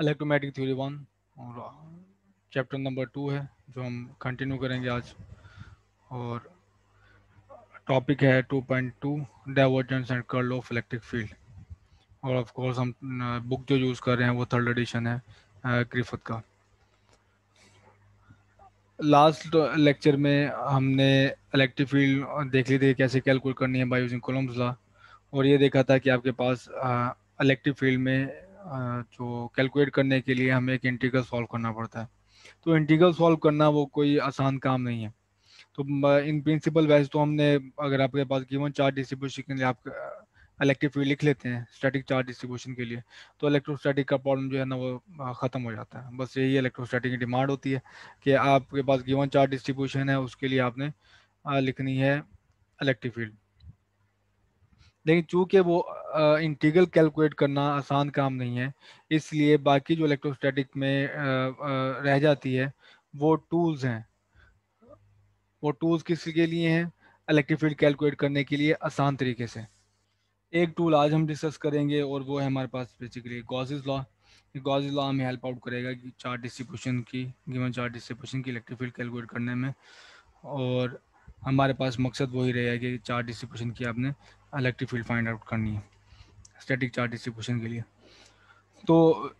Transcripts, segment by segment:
electromagnetic theory one और chapter number two है जो हम कंटिन्यू करेंगे आज और टॉपिक है 2.2 divergence and curl of electric field और ऑफ कोर्स हम बुक uh, जो यूज़ कर रहे हैं वो थर्ड एडिशन है क्रिफत uh, का लास्ट लेक्चर uh, में हमने इलेक्ट्रिक फील्ड देख ली थी कैसे कैलकुलेट करनी है बाय यूजिंग कोलम्स ला और ये देखा था कि आपके पास इलेक्ट्रिक फील्ड में जो कैलकुलेट करने के लिए हमें एक इंटीग्रल सॉल्व करना पड़ता है तो इंटीग्रल सॉल्व करना वो कोई आसान काम नहीं है तो इन प्रिंसिपल वैसे तो हमने अगर आपके पास गिवन चार्ज डिस्ट्रीब्यूशन के लिए आप इलेक्ट्रिक फील्ड लिख लेते हैं स्टैटिक चार्ज डिस्ट्रीब्यूशन के लिए तो इलेक्ट्रोस्टैटिक का प्रॉब्लम जो है ना वो ख़त्म हो जाता है बस यही इलेक्ट्रोस्टैटिक की डिमांड होती है कि आपके पास गिवन चार्ज डिस्ट्रीब्यूशन है उसके लिए आपने लिखनी है इलेक्ट्रिक फील्ड लेकिन चूंकि वो इंटीग्रल कैलकुलेट करना आसान काम नहीं है इसलिए बाकी जो इलेक्ट्रोस्टैटिक में रह जाती है वो टूल्स हैं वो टूल्स किस के लिए हैं इलेक्ट्रिक फील्ड कैलकुलेट करने के लिए आसान तरीके से एक टूल आज हम डिस्कस करेंगे और वो है हमारे पास basically Gauss's law Gauss's law हमें हेल्प आउट करेगा कि चार डिस्ट्रीब्यूशन की गिवन चार डिस्ट्रीब्यूशन की इलेक्ट्रिक फील्ड कैलकुलेट करने में और हमारे पास मकसद वही रहेगा कि चार डिस्ट्रीब्यूशन की आपने इलेक्ट्रिक फील्ड फाइंड आउट करनी है स्टैटिक चार्ज डिस्ट्रीब्यूशन के लिए तो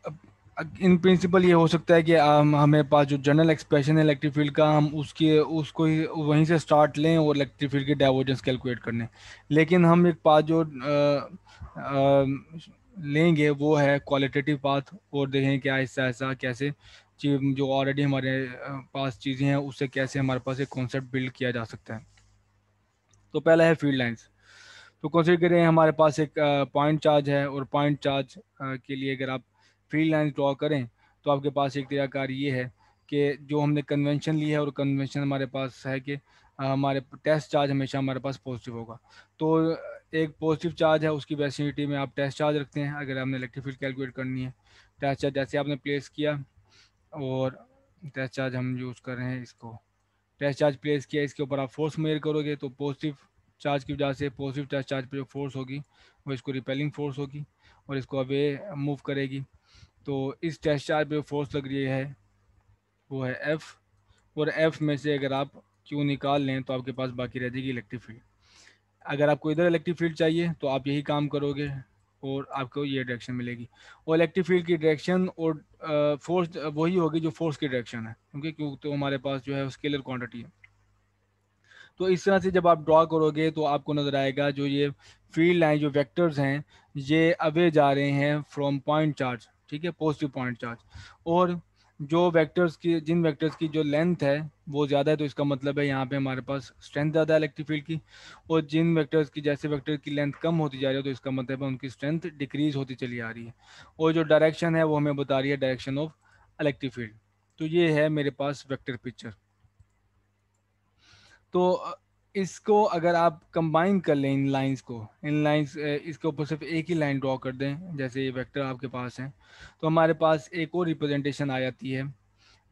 इन प्रिंसिपल ये हो सकता है कि हम हमें पास जो जनरल एक्सप्रेशन है इलेक्ट्रिक फील्ड का हम उसके उसको ही वहीं से स्टार्ट लें और इलेक्ट्रिक फील्ड के डाइवर्जेंस कैलकुलेट कर लें लेकिन हम एक पास जो आ, आ, लेंगे वो है क्वालिटेटिव पाथ और देखें क्या ऐसा ऐसा कैसे जो ऑलरेडी हमारे पास चीज़ें हैं उससे कैसे हमारे पास एक कॉन्सेप्ट बिल्ड किया जा सकता है तो पहला है फील्ड लाइन्स तो कंसिडर करें हमारे पास एक पॉइंट चार्ज है और पॉइंट चार्ज के लिए अगर आप फ्री लाइन ड्रॉ करें तो आपके पास एक तरीकाकार ये है कि जो हमने कन्वेंशन ली है और कन्वेंशन हमारे पास है कि हमारे टेस्ट चार्ज हमेशा हमारे पास पॉजिटिव होगा तो एक पॉजिटिव चार्ज है उसकी वैसिनिटी में आप टेस्ट चार्ज रखते हैं अगर हमने इलेक्ट्रिक फील्ड कैलकुलेट करनी है टेस्ट चार्ज जैसे आपने प्लेस किया और टेस्ट चार्ज हम यूज़ कर रहे हैं इसको टेस्ट चार्ज प्लेस किया इसके ऊपर आप फोर्स मेयर करोगे तो पॉजिटिव चार्ज की वजह से पॉजिटिव चार्ज चार्ज पर जो फोर्स होगी वो इसको रिपेलिंग फोर्स होगी और इसको अवे मूव करेगी तो इस टेस्ट चार्ज पर जो फोर्स लग रही है वो है एफ़ और एफ़ में से अगर आप क्यू निकाल लें तो आपके पास बाकी रह जाएगी इलेक्ट्रिक फील्ड अगर आपको इधर इलेक्ट्रिक फील्ड चाहिए तो आप यही काम करोगे और आपको ये डायरेक्शन मिलेगी और इलेक्ट्रिक फील्ड की डायरेक्शन और फोर्स वही होगी जो फोर्स की डायरेक्शन है क्योंकि क्योंकि तो हमारे पास जो है स्केलर क्वांटिटी है तो इस तरह से जब आप ड्रॉ करोगे तो आपको नज़र आएगा जो ये फील्ड लाइन जो वेक्टर्स हैं ये अवे जा रहे हैं फ्रॉम पॉइंट चार्ज ठीक है पॉजिटिव पॉइंट चार्ज और जो वेक्टर्स की जिन वेक्टर्स की जो लेंथ है वो ज़्यादा है तो इसका मतलब है यहाँ पे हमारे पास स्ट्रेंथ ज़्यादा है इलेक्ट्रिक फील्ड की और जिन वेक्टर्स की जैसे वेक्टर की लेंथ कम होती जा रही है तो इसका मतलब है उनकी स्ट्रेंथ डिक्रीज होती चली आ रही है और जो डायरेक्शन है वो हमें बता रही है डायरेक्शन ऑफ इलेक्ट्रिक फील्ड तो ये है मेरे पास वैक्टर पिक्चर तो इसको अगर आप कंबाइन कर लें इन लाइंस को इन लाइंस इसके ऊपर सिर्फ एक ही लाइन ड्रॉ कर दें जैसे ये वेक्टर आपके पास है तो हमारे पास एक और रिप्रेजेंटेशन आ जाती है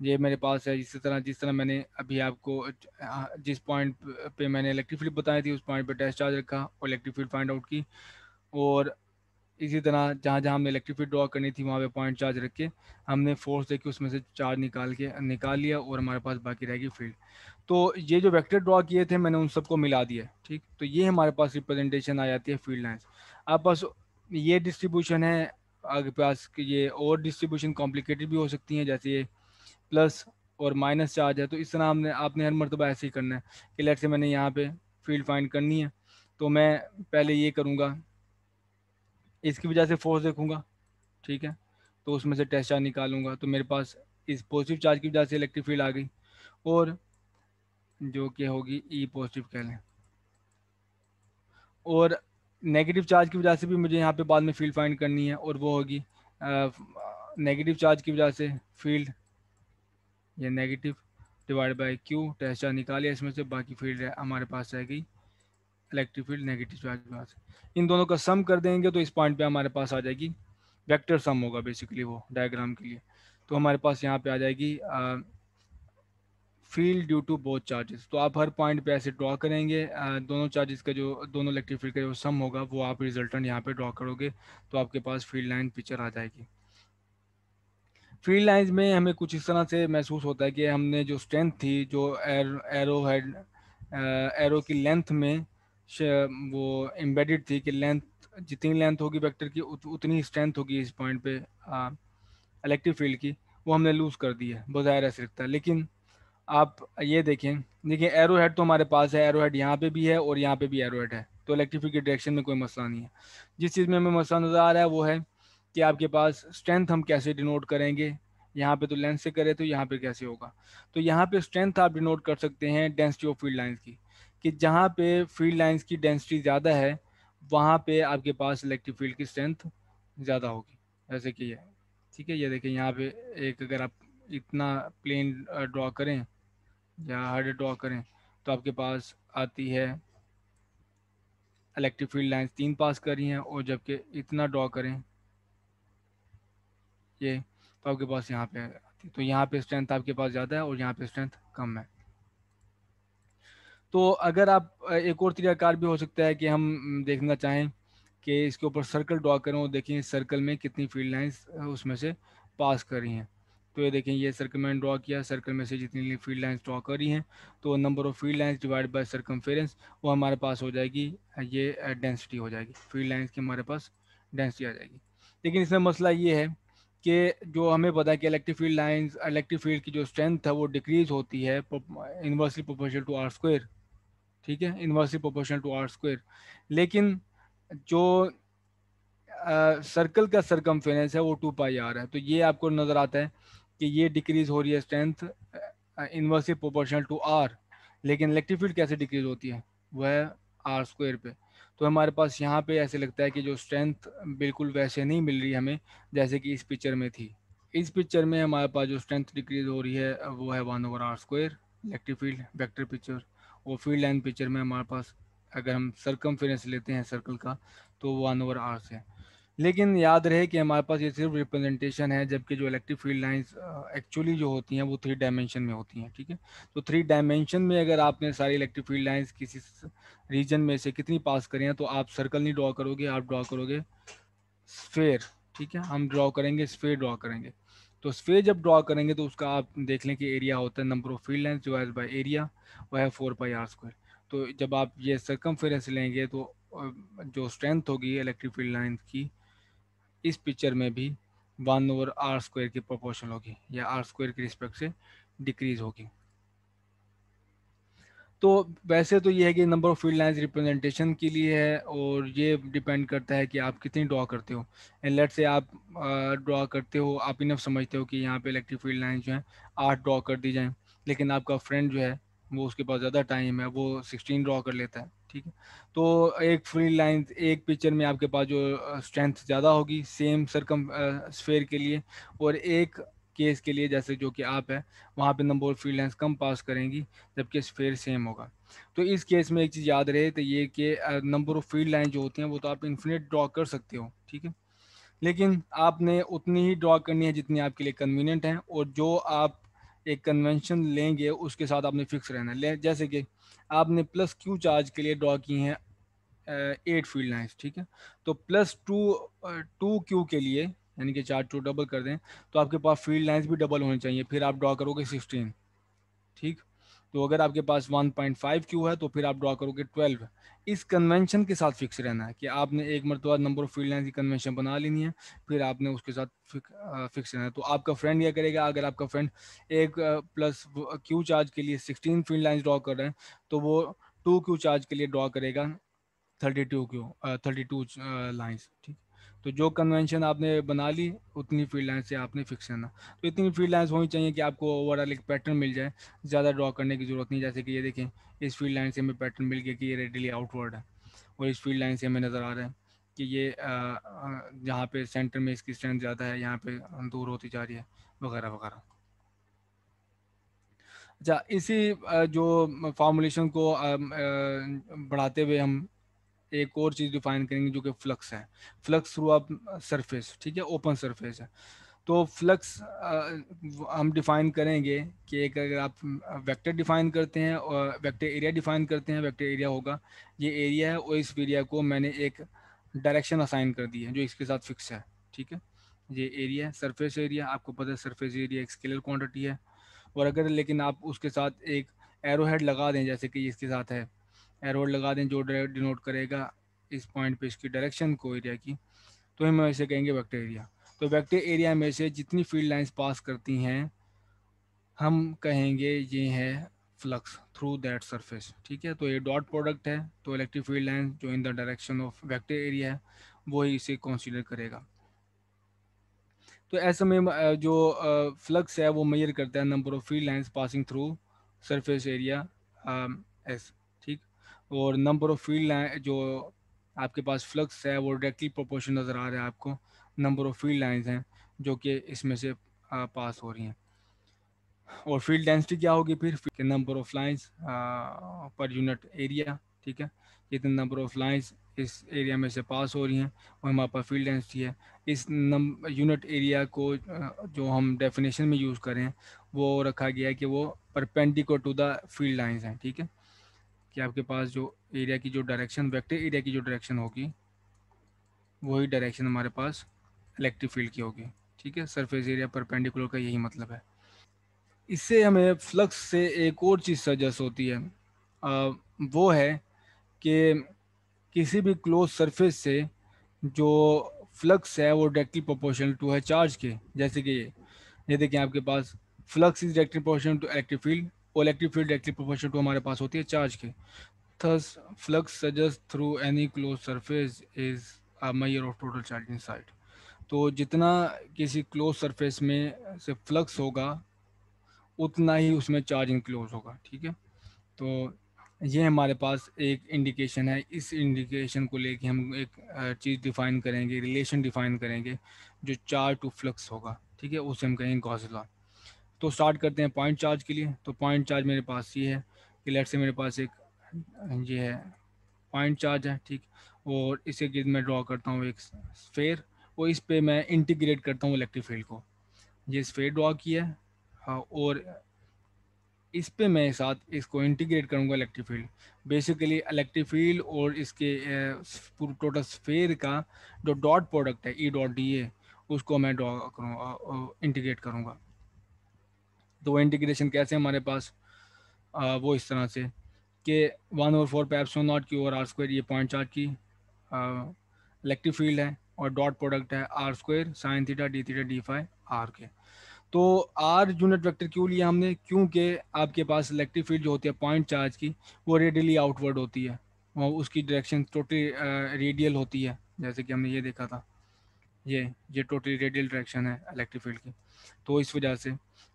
ये मेरे पास है इसी तरह जिस तरह मैंने अभी आपको जिस पॉइंट पे मैंने इलेक्ट्रिक फील्ड बताई थी उस पॉइंट पे टेस्ट चार्ज रखा और इलेक्ट्रिक फील्ड फाइंड आउट की और इसी तरह जहाँ जहाँ हमें इलेक्ट्रिक ड्रॉ करनी थी वहाँ पे पॉइंट चार्ज रख के हमने फोर्स देके उसमें से चार्ज निकाल के निकाल लिया और हमारे पास बाकी रहेगी फील्ड तो ये जो वेक्टर ड्रॉ किए थे मैंने उन सबको मिला दिया ठीक तो ये हमारे पास रिप्रेजेंटेशन आ जाती है फील्ड लाइन्स आप पास ये डिस्ट्रीब्यूशन है आगे पास ये और डिस्ट्रीब्यूशन कॉम्प्लिकेटेड भी हो सकती हैं जैसे ये प्लस और माइनस चार्ज है तो इस तरह हमने आपने हर मरतबा ऐसे ही करना है कि लेट से मैंने यहाँ पर फील्ड फाइंड करनी है तो मैं पहले ये करूँगा इसकी वजह से फोर्स देखूंगा ठीक है तो उसमें से टेस्ट चार्ज निकालूंगा तो मेरे पास इस पॉजिटिव चार्ज की वजह से इलेक्ट्रिक फील्ड आ गई और जो कि होगी ई e पॉजिटिव कह लें और नेगेटिव चार्ज की वजह से भी मुझे यहाँ पे बाद में फील्ड फाइंड करनी है और वो होगी नेगेटिव चार्ज की वजह से फील्ड या negative divide by Q test charge निकालिए इसमें से बाकी फील्ड हमारे पास रह गई इलेक्ट्रिक फील्ड नेगेटिव चार्ज पास इन दोनों का सम कर देंगे तो इस पॉइंट पे हमारे पास आ जाएगी वेक्टर सम होगा बेसिकली वो डायग्राम के लिए तो हमारे पास यहाँ पे आ जाएगी field due to both charges तो आप हर पॉइंट पे ऐसे ड्रॉ करेंगे दोनों चार्जेस का जो दोनों इलेक्ट्रिक फील्ड का जो सम होगा वो आप रिजल्टेंट यहाँ पे ड्रॉ करोगे तो आपके पास फील्ड लाइन पिक्चर आ जाएगी फील्ड लाइन्स में हमें कुछ इस तरह से महसूस होता है कि हमने जो स्ट्रेंथ थी जो एरो हेड एरो की लेंथ में वो एम्बेडेड थी कि लेंथ जितनी लेंथ होगी वेक्टर की उत, उतनी स्ट्रेंथ होगी इस पॉइंट पे इलेक्ट्रिक फील्ड की वो हमने लूज़ कर दी है बाहर ऐसे लगता है लेकिन आप ये देखें देखिए एरो हेड तो हमारे पास है एरो हेड यहाँ पर भी है और यहाँ पर भी एरो हेड है तो फील्ड की डायरेक्शन में कोई मसला नहीं है जिस चीज़ में हमें मसला नज़र आ रहा है वो है कि आपके पास स्ट्रेंथ हम कैसे डिनोट करेंगे यहाँ पे तो लेंथ से करें तो यहाँ पे कैसे होगा तो यहाँ पे स्ट्रेंथ आप डिनोट कर सकते हैं डेंसिटी ऑफ फील्ड लाइन्स की कि जहाँ पे फील्ड लाइंस की डेंसिटी ज़्यादा है वहाँ पे आपके पास इलेक्ट्रिक फील्ड की स्ट्रेंथ ज़्यादा होगी जैसे कि ये ठीक है ये देखिए यहाँ पे एक अगर आप इतना प्लेन ड्रॉ करें या हर्ड ड्रॉ करें तो आपके पास आती है इलेक्ट्रिक फील्ड लाइंस तीन पास करी हैं और जबकि इतना ड्रॉ करें ये तो आपके पास यहाँ पे आती है तो यहाँ पे स्ट्रेंथ आपके पास ज़्यादा है और यहाँ पे स्ट्रेंथ कम है तो अगर आप एक और तरीकाकार भी हो सकता है कि हम देखना चाहें कि इसके ऊपर सर्कल ड्रॉ करें और देखें सर्कल में कितनी फील्ड लाइन्स उसमें से पास कर रही हैं तो ये देखें ये सर्कल मैंने ड्रॉ किया सर्कल में से जितनी फील्ड लाइन्स ड्रॉ कर रही हैं तो number of field lines divide by circum वो हमारे पास हो जाएगी ये डेंसिटी हो जाएगी फील्ड लाइन्स की हमारे पास डेंसिटी आ जाएगी लेकिन इसमें मसला ये है कि जो हमें पता है कि electric field lines electric field की जो स्ट्रेंथ है वो डिक्रीज होती है inversely proportional to are square ठीक है inversely proportional to are square लेकिन जो सर्कल uh, का सरकम है वो टू पाई आर है तो ये आपको नज़र आता है कि ये डिक्रीज हो रही है strength inversely proportional to R लेकिन इलेक्ट्रिक फील्ड कैसे डिक्रीज होती है वह है आर स्क्वायर पे तो हमारे पास यहाँ पे ऐसे लगता है कि जो स्ट्रेंथ बिल्कुल वैसे नहीं मिल रही हमें जैसे कि इस पिक्चर में थी इस पिक्चर में हमारे पास जो स्ट्रेंथ डिक्रीज हो रही है वो है one over are square electric field vector picture और फील्ड लाइन पिक्चर में हमारे पास अगर हम सर्कम लेते हैं सर्कल का तो वन ओवर आर्स है लेकिन याद रहे कि हमारे पास ये सिर्फ रिप्रेजेंटेशन है जबकि जो इलेक्ट्रिक फील्ड लाइंस एक्चुअली जो होती हैं वो थ्री डायमेंशन में होती हैं ठीक है तो थ्री डायमेंशन में अगर आपने सारी इलेक्ट्रिक फील्ड लाइंस किसी रीजन में से कितनी पास करें तो आप सर्कल नहीं ड्रॉ करोगे आप ड्रॉ करोगे स्फेयर ठीक है हम ड्रॉ करेंगे स्फेयर ड्रॉ करेंगे तो स्फेयर जब ड्रॉ करेंगे तो उसका आप देख लें कि एरिया होता है number of field length divide by area वह है फोर बाई आर स्क्वायर तो जब आप ये सरकम लेंगे तो जो स्ट्रेंथ होगी इलेक्ट्रिक फील्ड लाइन की इस पिक्चर में भी वन ओवर आर स्क्वायर की प्रोपोर्शन होगी या आर स्क्वायर के रिस्पेक्ट से डिक्रीज होगी तो वैसे तो ये है कि number of field lines representation के लिए है और ये डिपेंड करता है कि आप कितनी ड्रॉ करते हो एंड लेट से आप ड्रॉ करते हो आप इनफ समझते हो कि यहाँ पे इलेक्ट्रिक फील्ड लाइंस जो हैं आठ ड्रॉ कर दी जाएं लेकिन आपका फ्रेंड जो है वो उसके पास ज़्यादा टाइम है वो सिक्सटीन ड्रॉ कर लेता है ठीक है तो एक फील्ड लाइन एक पिक्चर में आपके पास जो स्ट्रेंथ ज़्यादा होगी सेम सरकम स्फेयर के लिए और एक केस के लिए जैसे जो कि आप है वहाँ पे नंबर ऑफ़ फील्ड लाइन्स कम पास करेंगी जबकि फेयर सेम होगा तो इस केस में एक चीज़ याद रहे तो ये कि नंबर ऑफ फील्ड लाइन जो होती हैं वो तो आप इन्फिनेट ड्रॉ कर सकते हो ठीक है लेकिन आपने उतनी ही ड्रॉ करनी है जितनी आपके लिए कन्वीनियंट है और जो आप एक कन्वेंशन लेंगे उसके साथ आपने फिक्स रहना है जैसे कि आपने प्लस क्यू चार्ज के लिए ड्रॉ की हैं एट फील्ड लाइन्स ठीक है तो प्लस टू टू क्यू के लिए यानी कि चार टू डबल कर दें तो आपके पास फील्ड लाइन्स भी डबल होनी चाहिए फिर आप ड्रा करोगे सिक्सटीन ठीक तो अगर आपके पास 1.5 क्यू है तो फिर आप ड्रा करोगे 12 इस कन्वेंशन के साथ फिक्स रहना है कि आपने एक मरतबा नंबर ऑफ फील्ड लाइन की कन्वेंशन बना लेनी है फिर आपने उसके साथ फिक, आ, फिक्स रहना है तो आपका फ्रेंड यह करेगा अगर आपका फ्रेंड एक प्लस क्यू चार्ज के लिए 16 फील्ड लाइन ड्रा कर रहे हैं तो वो टू क्यू चार्ज के लिए ड्रा करेगा thirty two q thirty two lines ठीक तो जो कन्वेंशन आपने बना ली उतनी फील्ड लाइन से आपने फिक्स करना तो इतनी फील्ड लाइन्स होनी चाहिए कि आपको ओवरऑल एक पैटर्न मिल जाए ज़्यादा ड्रॉ करने की ज़रूरत नहीं जैसे कि ये देखें इस फील्ड लाइन से हमें पैटर्न मिल गया कि ये रेडली आउटवर्ड है और इस फील्ड लाइन से हमें नज़र आ रहा है कि ये जहाँ पे सेंटर में इसकी स्ट्रेंथ ज़्यादा है यहाँ पे दूर होती जा रही है वगैरह वगैरह अच्छा इसी जो फॉर्मुलेशन को बढ़ाते हुए हम एक और चीज़ डिफाइन करेंगे जो कि फ्लक्स है फ्लक्स थ्रू आप सरफेस ठीक है ओपन सरफेस है तो फ्लक्स हम डिफाइन करेंगे कि एक अगर आप वेक्टर डिफाइन करते हैं और वेक्टर एरिया डिफाइन करते हैं वेक्टर एरिया होगा ये एरिया है और इस एरिया को मैंने एक डायरेक्शन असाइन कर दी है जो इसके साथ फिक्स है ठीक है ये एरिया है सरफेस एरिया आपको पता है सरफेस एरिया एक स्केलर क्वान्टिटी है और अगर लेकिन आप उसके साथ एक एरो हेड लगा दें जैसे कि इसके साथ है एरोड लगा दें जो डिनोट करेगा इस पॉइंट पे इसकी डायरेक्शन को एरिया की तो हम ऐसे कहेंगे वेक्टर एरिया तो वेक्टर एरिया में से जितनी फील्ड लाइंस पास करती हैं हम कहेंगे ये है फ्लक्स थ्रू दैट सरफेस ठीक है तो ये डॉट प्रोडक्ट है तो इलेक्ट्रिक फील्ड लाइन जो in the direction of vector area है वो ही इसे कंसीडर करेगा तो ऐसे में जो फ्लक्स है वो मेजर करता है number of field lines passing through surface area s और नंबर ऑफ फील्ड लाइन जो आपके पास फ्लक्स है वो डायरेक्टली प्रोपोर्शन नज़र आ रहा है आपको नंबर ऑफ फील्ड लाइंस हैं जो कि इसमें से पास हो रही हैं और फील्ड डेंसिटी क्या होगी फिर number of lines per unit area ठीक है कितने नंबर ऑफ लाइंस इस एरिया में से पास हो रही हैं और हमारे पास फील्ड डेंसिटी है इस नंबर यूनिट एरिया को जो हम डेफिनेशन में यूज़ करें वो रखा गया है कि वो perpendicular to the field lines हैं ठीक है कि आपके पास जो एरिया की जो डायरेक्शन वेक्टर एरिया की जो डायरेक्शन होगी वही डायरेक्शन हमारे पास इलेक्ट्रिक फील्ड की होगी ठीक है सरफेस एरिया परपेंडिकुलर का यही मतलब है इससे हमें फ्लक्स से एक और चीज़ सजेस्ट होती है आ, वो है कि किसी भी क्लोज सरफेस से जो फ्लक्स है वो डायरेक्टली प्रोपोर्शनल टू है चार्ज के जैसे कि ये ये आपके पास flux is directly proportional to electric field electric field directly proportional to हमारे पास होती है चार्ज के thus flux suggest through any close surface is a measure of total charge inside तो जितना किसी क्लोज सरफेस में से फ्लक्स होगा उतना ही उसमें चार्ज इनक्लोज होगा ठीक है तो ये हमारे पास एक इंडिकेशन है इस इंडिकेशन को लेके हम एक चीज़ डिफाइन करेंगे रिलेशन डिफाइन करेंगे जो चार्ज टू फ्लक्स होगा ठीक है उसे हम कहेंगे गॉसलॉ तो स्टार्ट करते हैं पॉइंट चार्ज के लिए तो पॉइंट चार्ज मेरे पास ये है कि लेट से मेरे पास एक ये हाँ है पॉइंट चार्ज है ठीक और इसे गिर्द मैं ड्रॉ करता हूँ एक स्फेयर और इस पर मैं इंटीग्रेट करता हूँ इलेक्ट्रिक फील्ड को ये स्फेयर ड्रॉ किया है हाँ और इस पर मैं साथ इसको इंटीग्रेट करूँगा electric field basically electric field और इसके टोटल स्फेयर का जो डॉट प्रोडक्ट है ई डॉट डी ए उसको मैं ड्रॉ करूँगा इंटीग्रेट करूँगा तो वो इंटीग्रेशन कैसे हमारे पास आ, वो इस तरह से कि वन और फोर पैप्स नॉट क्यू और आर स्क्वायर ये पॉइंट चार्ज की इलेक्ट्रिक फील्ड है और डॉट प्रोडक्ट है r square sine theta d theta d phi r के तो आर यूनिट वेक्टर क्यों लिया हमने क्योंकि आपके पास इलेक्ट्रिक फील्ड जो होती है पॉइंट चार्ज की वो रेडियली आउटवर्ड होती है वो उसकी डायरेक्शन टोटली रेडियल होती है जैसे कि हमने ये देखा था ये ये टोटली रेडियल डायरेक्शन है इलेक्ट्रिक फील्ड की तो इस वजह से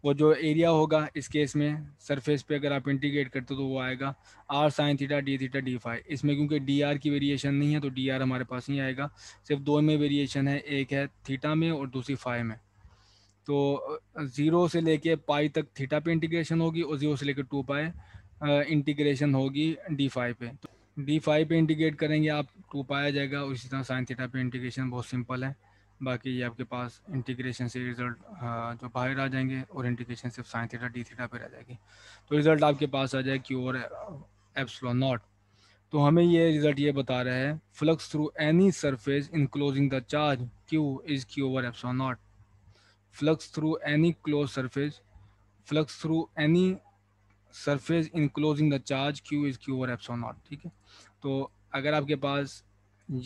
वो जो एरिया होगा इस केस में सरफेस पे अगर आप इंटीग्रेट करते हो तो वो आएगा r sine theta d theta d phi इसमें क्योंकि डी आर की वेरिएशन नहीं है तो डी आर हमारे पास नहीं आएगा सिर्फ दो में वेरिएशन है एक है थीटा में और दूसरी फाइव में तो ज़ीरो से लेके पाई तक थीटा पे इंटीग्रेशन होगी और ज़ीरो से लेकर टू पाई इंटीग्रेशन होगी डी फाइव पे तो डी फाइव पे इंटीग्रेट करेंगे आप टू पाया जाएगा उसी तरह साइन थीटा पे इंटीग्रेशन बहुत सिंपल है बाकी ये आपके पास इंटीग्रेशन से रिजल्ट हाँ, जो बाहर आ जाएंगे और इंटीग्रेशन सिर्फ साइन थीटा डी थीटा पर आ जाएगी तो रिज़ल्ट आपके पास आ जाए क्यू और एप्सलॉन uh, नॉट तो हमें ये रिज़ल्ट ये बता रहा है flux through any surface enclosing the charge q is q over epsilon naught flux through any close surface flux through any surface enclosing the charge q is q over epsilon naught ठीक है तो अगर आपके पास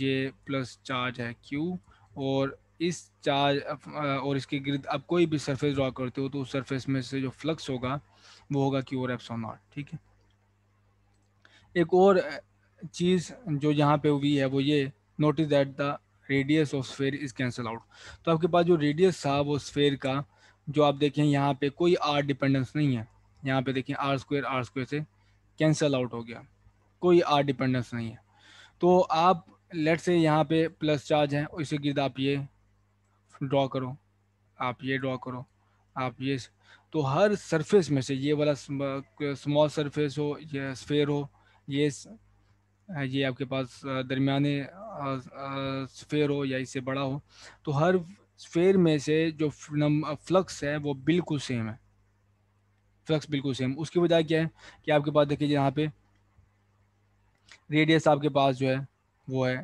ये plus charge है q और इस चार्ज और इसके गिर्द अब कोई भी सरफेस ड्रॉ करते हो तो उस सरफेस में से जो फ्लक्स होगा वो होगा कि और एप्सो नॉट ठीक है एक और चीज़ जो यहाँ पे हुई है वो ये notice that the radius of sphere is cancel out तो आपके पास जो रेडियस था वो स्फेयर का जो आप देखें यहाँ पे कोई आर डिपेंडेंस नहीं है यहाँ पे देखें आर स्क्वेयर आर स्क्वेयर से कैंसल आउट हो गया कोई आर डिपेंडेंस नहीं है तो आप लेट से यहाँ पे प्लस चार्ज है उसके इसके गिरद आप ये ड्रॉ करो आप ये ड्रॉ करो आप ये तो हर सरफेस में से ये वाला स्मॉल सरफेस हो या स्फेयर हो ये ये आपके पास दरमियाने स्फेयर हो या इससे बड़ा हो तो हर स्फेयर में से जो फ्लक्स है वो बिल्कुल सेम है फ्लक्स बिल्कुल सेम उसकी वजह क्या है कि आपके पास देखिए यहाँ पे रेडियस आपके पास जो है वो है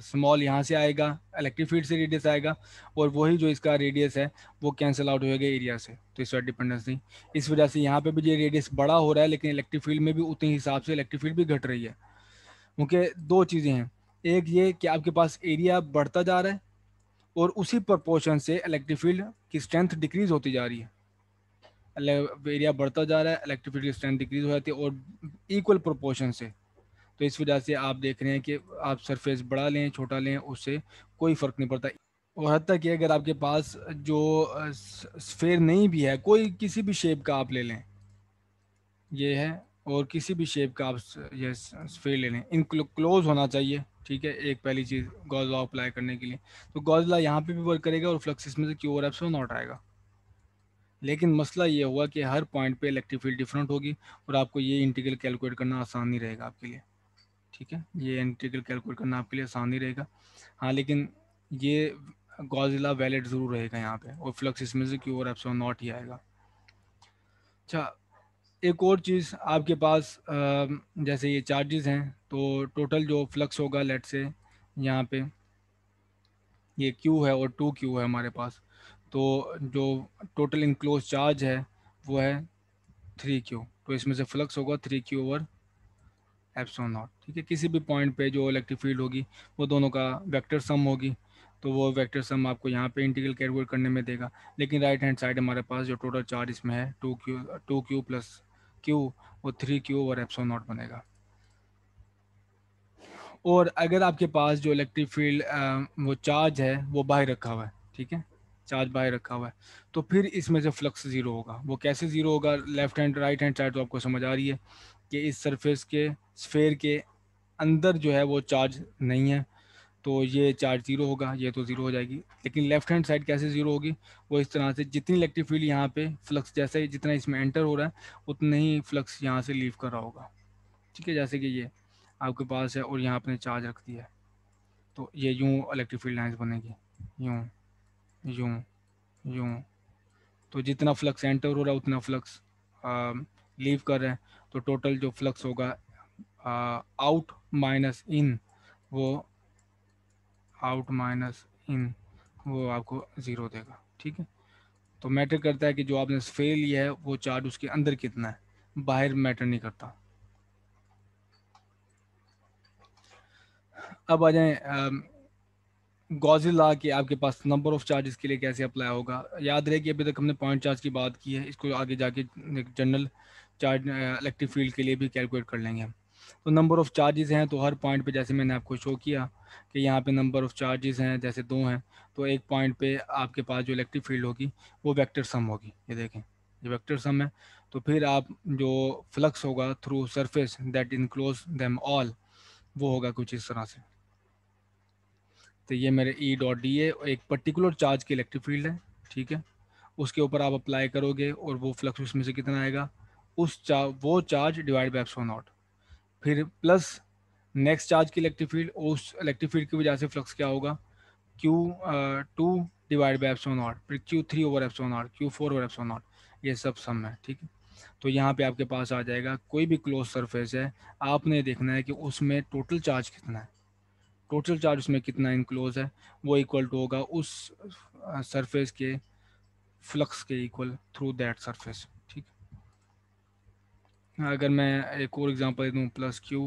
स्मॉल यहाँ से आएगा इलेक्ट्रिक फील्ड से रेडियस आएगा और वही जो इसका रेडियस है वो कैंसिल आउट होएगा एरिया से तो इस डिपेंडेंस नहीं इस वजह से यहाँ पे भी ये रेडियस बड़ा हो रहा है लेकिन इलेक्ट्रिक फील्ड में भी उतने हिसाब से इलेक्ट्रिक फील्ड भी घट रही है क्योंकि दो चीज़ें हैं एक ये कि आपके पास एरिया बढ़ता जा रहा है और उसी प्रपोर्शन से इलेक्ट्रिक फील्ड की स्ट्रेंथ डिक्रीज होती जा रही है एरिया मतलब बढ़ता जा रहा है इलेक्ट्रिक फील्ड की स्ट्रेंथ डिक्रीज हो जाती है और इक्वल प्रोपोर्शन से तो इस वजह से आप देख रहे हैं कि आप सरफेस बड़ा लें छोटा लें उससे कोई फ़र्क नहीं पड़ता और हद तक कि अगर आपके पास जो स्फेयर नहीं भी है कोई किसी भी शेप का आप ले लें ये है और किसी भी शेप का आप ये स्फेयर ले लें इन क्लोज होना चाहिए ठीक है एक पहली चीज़ गौजला अप्लाई करने के लिए तो गौजला यहाँ पे भी वर्क करेगा और फ्लक्स इसमें से क्यों और एफ से नॉट आएगा लेकिन मसला ये हुआ कि हर पॉइंट पे इलेक्ट्रिक फील्ड डिफरेंट होगी और आपको ये इंटीग्रल कैलकुलेट करना आसान नहीं रहेगा आपके लिए ठीक है ये इंटीग्रल कैलकुलेट करना आपके लिए आसान ही रहेगा हाँ लेकिन ये गौजिला वैलिड ज़रूर रहेगा यहाँ पे और फ्लक्स इसमें से क्यों और एप्सो नॉट ही आएगा अच्छा एक और चीज़ आपके पास जैसे ये चार्जेस हैं तो टोटल जो फ्लक्स होगा लेट से यहाँ पे ये क्यू है और टू क्यू है हमारे पास तो जो टोटल इनक्लोज चार्ज है वो है थ्री क्यू तो इसमें से फ्लक्स होगा three q over epsilon naught ठीक है किसी भी पॉइंट पे जो इलेक्ट्रिक फील्ड होगी वो दोनों का वेक्टर सम होगी तो वो वेक्टर सम आपको यहाँ पे इंटीग्रल कैलकुलेट करने में देगा लेकिन राइट हैंड साइड हमारे पास जो टोटल चार्ज इसमें है two q two q plus q वो three q over epsilon naught बनेगा और अगर आपके पास जो इलेक्ट्रिक फील्ड वो चार्ज है वो बाहर रखा हुआ है ठीक है चार्ज बाहर रखा हुआ है तो फिर इसमें से फ्लक्स ज़ीरो होगा वो कैसे ज़ीरो होगा left hand right hand side तो आपको समझ आ रही है कि इस सरफेस के स्फेयर के अंदर जो है वो चार्ज नहीं है तो ये चार्ज ज़ीरो होगा ये तो ज़ीरो हो जाएगी लेकिन लेफ्ट हैंड साइड कैसे ज़ीरो होगी वो इस तरह से जितनी इलेक्ट्रिक फील्ड यहाँ पे फ्लक्स जैसे जितना इसमें एंटर हो रहा है उतना ही फ्लक्स यहाँ से लीव कर रहा होगा ठीक है जैसे कि ये आपके पास है और यहाँ आपने चार्ज रख दिया है तो ये यूँ इलेक्ट्रिक फील्ड लाइन्स बनेगी यूँ यूँ यूँ तो जितना फ्लक्स एंटर हो रहा है उतना फ्लक्स लीव कर रहा है तो टोटल जो फ्लक्स होगा आउट माइनस इन वो आउट माइनस इन वो आपको ज़ीरो देगा ठीक है तो मैटर करता है कि जो आपने फेल लिया है वो चार्ज उसके अंदर कितना है बाहर मैटर नहीं करता अब आ जाए गॉजिल ला के आपके पास नंबर ऑफ़ चार्जेस के लिए कैसे अप्लाई होगा याद रहे कि अभी तक हमने पॉइंट चार्ज की बात की है इसको आगे जाके जनरल चार्ज इलेक्ट्रिक फील्ड के लिए भी कैलकुलेट कर लेंगे तो नंबर ऑफ़ चार्जेस हैं तो हर पॉइंट पे जैसे मैंने आपको शो किया कि यहाँ पे नंबर ऑफ़ चार्जेस हैं जैसे दो हैं तो एक पॉइंट पे आपके पास जो इलेक्ट्रिक फील्ड होगी वो वेक्टर सम होगी ये देखें ये वेक्टर सम है तो फिर आप जो फ्लक्स होगा through surface that enclose them all वो होगा कुछ इस तरह से तो ये मेरे ई डॉट डी ए एक पर्टिकुलर चार्ज की इलेक्ट्रिक फील्ड है ठीक है उसके ऊपर आप अप्लाई करोगे और वो फ्लक्स उसमें से कितना आएगा उस चार्ज वो charge divide by epsilon naught फिर प्लस नेक्स्ट चार्ज की इलेक्ट्रिक फील्ड उस इलेक्ट्रिक फील्ड की वजह से फ्लक्स क्या होगा q two divide by epsilon naught फिर q three over epsilon naught q four over epsilon naught ये सब सम है ठीक है तो यहाँ पे आपके पास आ जाएगा कोई भी क्लोज सरफेस है आपने देखना है कि उसमें टोटल चार्ज कितना है टोटल चार्ज उसमें कितना इनक्लोज है वो इक्वल टू होगा उस सरफेस के फ्लक्स के इक्वल थ्रू दैट सरफेस अगर मैं एक और एग्जांपल दूँ प्लस क्यू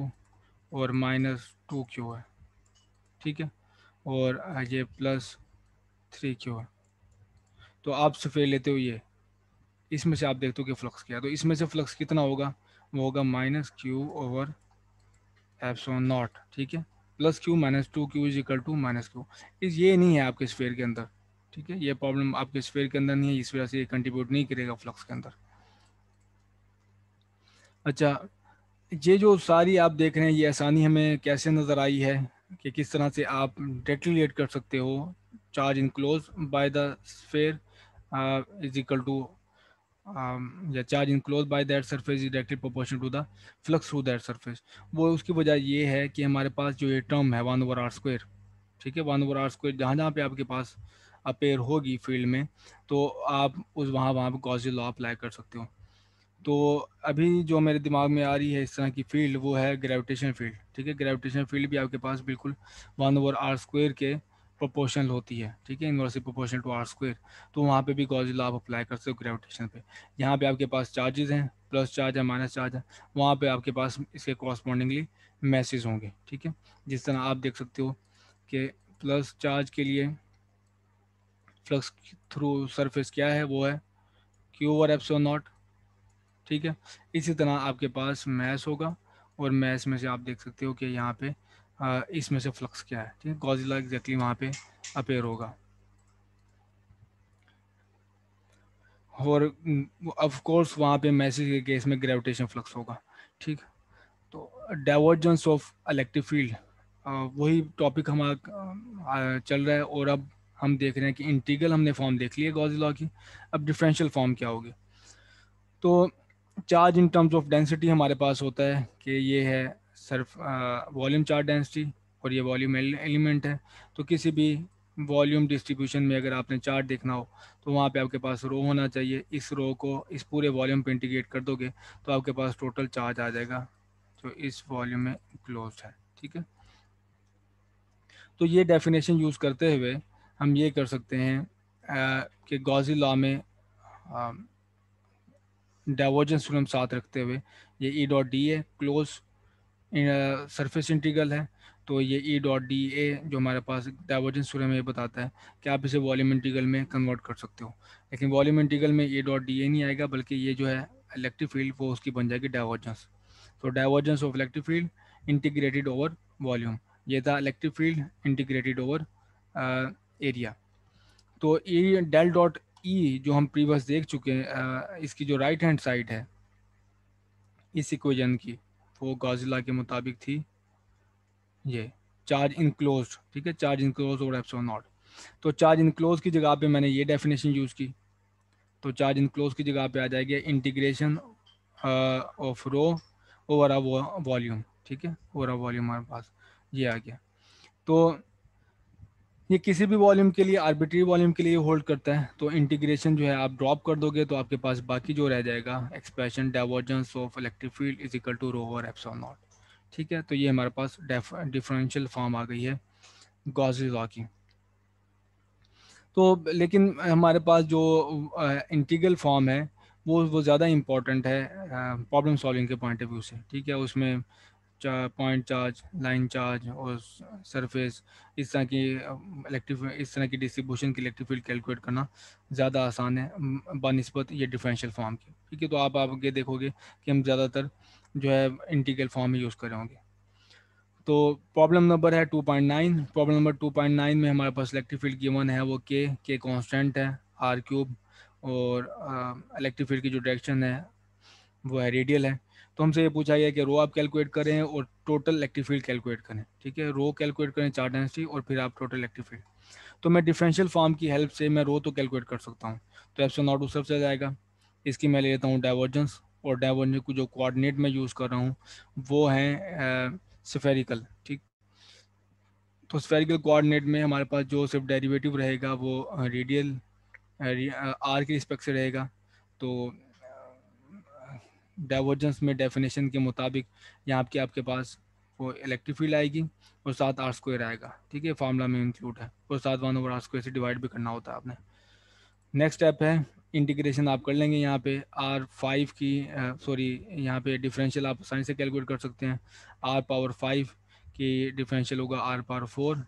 और माइनस टू क्यू है ठीक है और ये प्लस थ्री क्यू है तो आप सफ़ेद लेते हो ये इसमें से आप देखते हो कि फ्लक्स क्या है तो इसमें से फ्लक्स कितना होगा वो होगा माइनस क्यू ओवर सो नॉट ठीक है plus q minus two q is equal to minus q इस ये नहीं है आपके स्फेयर के अंदर ठीक है ये प्रॉब्लम आपके स्फेयर के अंदर नहीं है इस वजह से ये कंट्रीब्यूट नहीं करेगा फ्लक्स के अंदर अच्छा ये जो सारी आप देख रहे हैं ये आसानी हमें कैसे नज़र आई है कि किस तरह से आप एड कर सकते हो charge enclose by the sphere is equal to या charge enclose by that surface is directly proportional to the flux through that surface वो उसकी वजह ये है कि हमारे पास जो ये टर्म है वन ओवर आर स्क्वेयर ठीक है वन ओवर आर स्क्वेयर जहाँ जहाँ पे आपके पास अपेयर होगी फील्ड में तो आप उस वहाँ वहाँ पर गॉजिल लॉ अप्लाई कर सकते हो तो अभी जो मेरे दिमाग में आ रही है इस तरह की फील्ड वो है ग्रेविटेशन फील्ड ठीक है ग्रेविटेशन फील्ड भी आपके पास बिल्कुल वन ओवर आर स्क्वेयर के प्रोपोर्शनल होती है ठीक है inversely proportional to are square तो वहाँ पे भी गॉजिल आप अप्लाई कर सकते हो ग्रेविटेशन पे यहाँ पे आपके पास चार्जेस हैं प्लस चार्ज है माइनस चार्ज है वहाँ पे आपके पास इसके कॉरस्पॉन्डिंगली मैसेज होंगे ठीक है जिस तरह आप देख सकते हो कि प्लस चार्ज के लिए फ्लक्स थ्रू सरफेस क्या है वो है क्यू ओवर एप्सो नॉट ठीक है इसी तरह आपके पास मैस होगा और मैस में से आप देख सकते हो कि यहाँ पे इसमें से फ्लक्स क्या है ठीक है गोजिला एग्जैक्टली वहाँ पे अपेयर होगा और ऑफ कोर्स वहाँ पे मैसेज के केस में ग्रेविटेशन फ्लक्स होगा ठीक तो डाइवर्जेंस ऑफ इलेक्ट्रिक फील्ड वही टॉपिक हमारा चल रहा है और अब हम देख रहे हैं कि इंटीग्रल हमने फॉर्म देख लिया गोजिला की अब डिफरेंशियल फॉर्म क्या होगी तो charge in terms of density हमारे पास होता है कि ये है सिर्फ वॉल्यूम चार्ज डेंसिटी और ये वॉल्यूम एलिमेंट है तो किसी भी वॉल्यूम डिस्ट्रीब्यूशन में अगर आपने चार्ट देखना हो तो वहाँ पे आपके पास रो होना चाहिए इस रो को इस पूरे वॉल्यूम पे इंटीग्रेट कर दोगे तो आपके पास टोटल चार्ज आ जाएगा जो इस वॉल्यूम में क्लोज है ठीक है तो ये डेफिनेशन यूज़ करते हुए हम ये कर सकते हैं आ, कि गौजी लॉ में डाइवर्जेंस थ्योरम साथ रखते हुए ये e dot d a close surface integral है तो ये ई डॉट डी ए जो हमारे पास डाइवर्जेंस थ्योरम ये बताता है कि आप इसे वॉल्यूम इंटीग्रल में कन्वर्ट कर सकते हो लेकिन वॉल्यूम इंटीग्रल में ई डॉट डी ए नहीं आएगा बल्कि ये जो है इलेक्ट्रिक फील्ड वो उसकी बन जाएगी डाइवर्जेंस तो divergence of electric field integrated over volume ये था electric field integrated over area तो e del dot e e जो हम प्रीवियस देख चुके हैं इसकी जो राइट हैंड साइड है इस इक्वेजन की वो गाजिला के मुताबिक थी ये चार्ज इनक्लोज ठीक है चार्ज इनक्लोज और एफ नॉट तो चार्ज इनक्लोज की जगह पे मैंने ये डेफिनेशन यूज़ की तो चार्ज इनक्लोज की जगह पे आ जाएगी integration of rho over a volume ठीक है ओवर अ वॉल्यूम हमारे पास ये आ गया तो ये किसी भी वॉल्यूम के लिए आर्बिट्री वॉल्यूम के लिए होल्ड करता है तो इंटीग्रेशन जो है आप ड्रॉप कर दोगे तो आपके पास बाकी जो रह जाएगा expression divergence of electric field is equal to rho over epsilon naught ठीक है तो ये हमारे पास डिफरेंशियल फॉर्म आ गई है गॉजी लॉ की तो लेकिन हमारे पास जो इंटीग्रल फॉर्म है वो वो ज़्यादा इम्पॉर्टेंट है प्रॉब्लम सॉल्विंग के पॉइंट ऑफ व्यू से ठीक है उसमें पॉइंट चार्ज लाइन चार्ज और सरफेस इस तरह की इलेक्ट्रिक इस तरह की डिस्ट्रीब्यूशन की इलेक्ट्रिक फील्ड कैलकुलेट करना ज़्यादा आसान है बनस्बत ये डिफरेंशियल फॉर्म की ठीक है तो आप आगे देखोगे कि हम ज़्यादातर जो है इंटीग्रल फॉर्म ही यूज़ करें होंगे तो प्रॉब्लम नंबर है 2.9 प्रॉब्लम नंबर 2.9 में हमारे पास इलेक्ट्रिक फील्ड गिवन है वो के के कांस्टेंट है आर क्यूब और इलेक्ट्रिक फील्ड की जो डायरेक्शन है वो है रेडियल है तो हमसे ये पूछा गया कि रो आप कैलकुलेट करें और टोटल इलेक्ट्रिक फील्ड कैलकुलेट करें ठीक है रो कैलकुलेट करें चार डेंसिटी और फिर आप टोटल इलेक्ट्रिक फील्ड तो मैं डिफरेंशियल फॉर्म की हेल्प से मैं रो तो कैलकुलेट कर सकता हूँ तो एप्सो नॉट उस सबसे जाएगा इसकी मैं ले लेता हूँ डाइवर्जेंस और डाइवर्जेंस को जो कोऑर्डिनेट मैं यूज़ कर रहा हूँ वो हैं सफेरिकल ठीक तो स्फेरिकल कोऑर्डिनेट में हमारे पास जो सिर्फ डेरिवेटिव रहेगा वो रेडियल आर के रिस्पेक्ट से रहेगा तो डाइवर्जेंस में डेफिनेशन के मुताबिक यहाँ आपके आपके पास वो इलेक्ट्रिक फील्ड आएगी और साथ आर स्क्वायर आएगा ठीक है फार्मूला में इंक्लूड है और साथ वन ओवर आर स्क्वायर से डिवाइड भी करना होता है आपने नेक्स्ट स्टेप है इंटीग्रेशन आप कर लेंगे यहाँ पे आर फाइव की सॉरी यहाँ पे डिफरेंशियल आप आसानी से कैलकुलेट कर सकते हैं आर पावर फाइव की डिफरेंशियल होगा r power four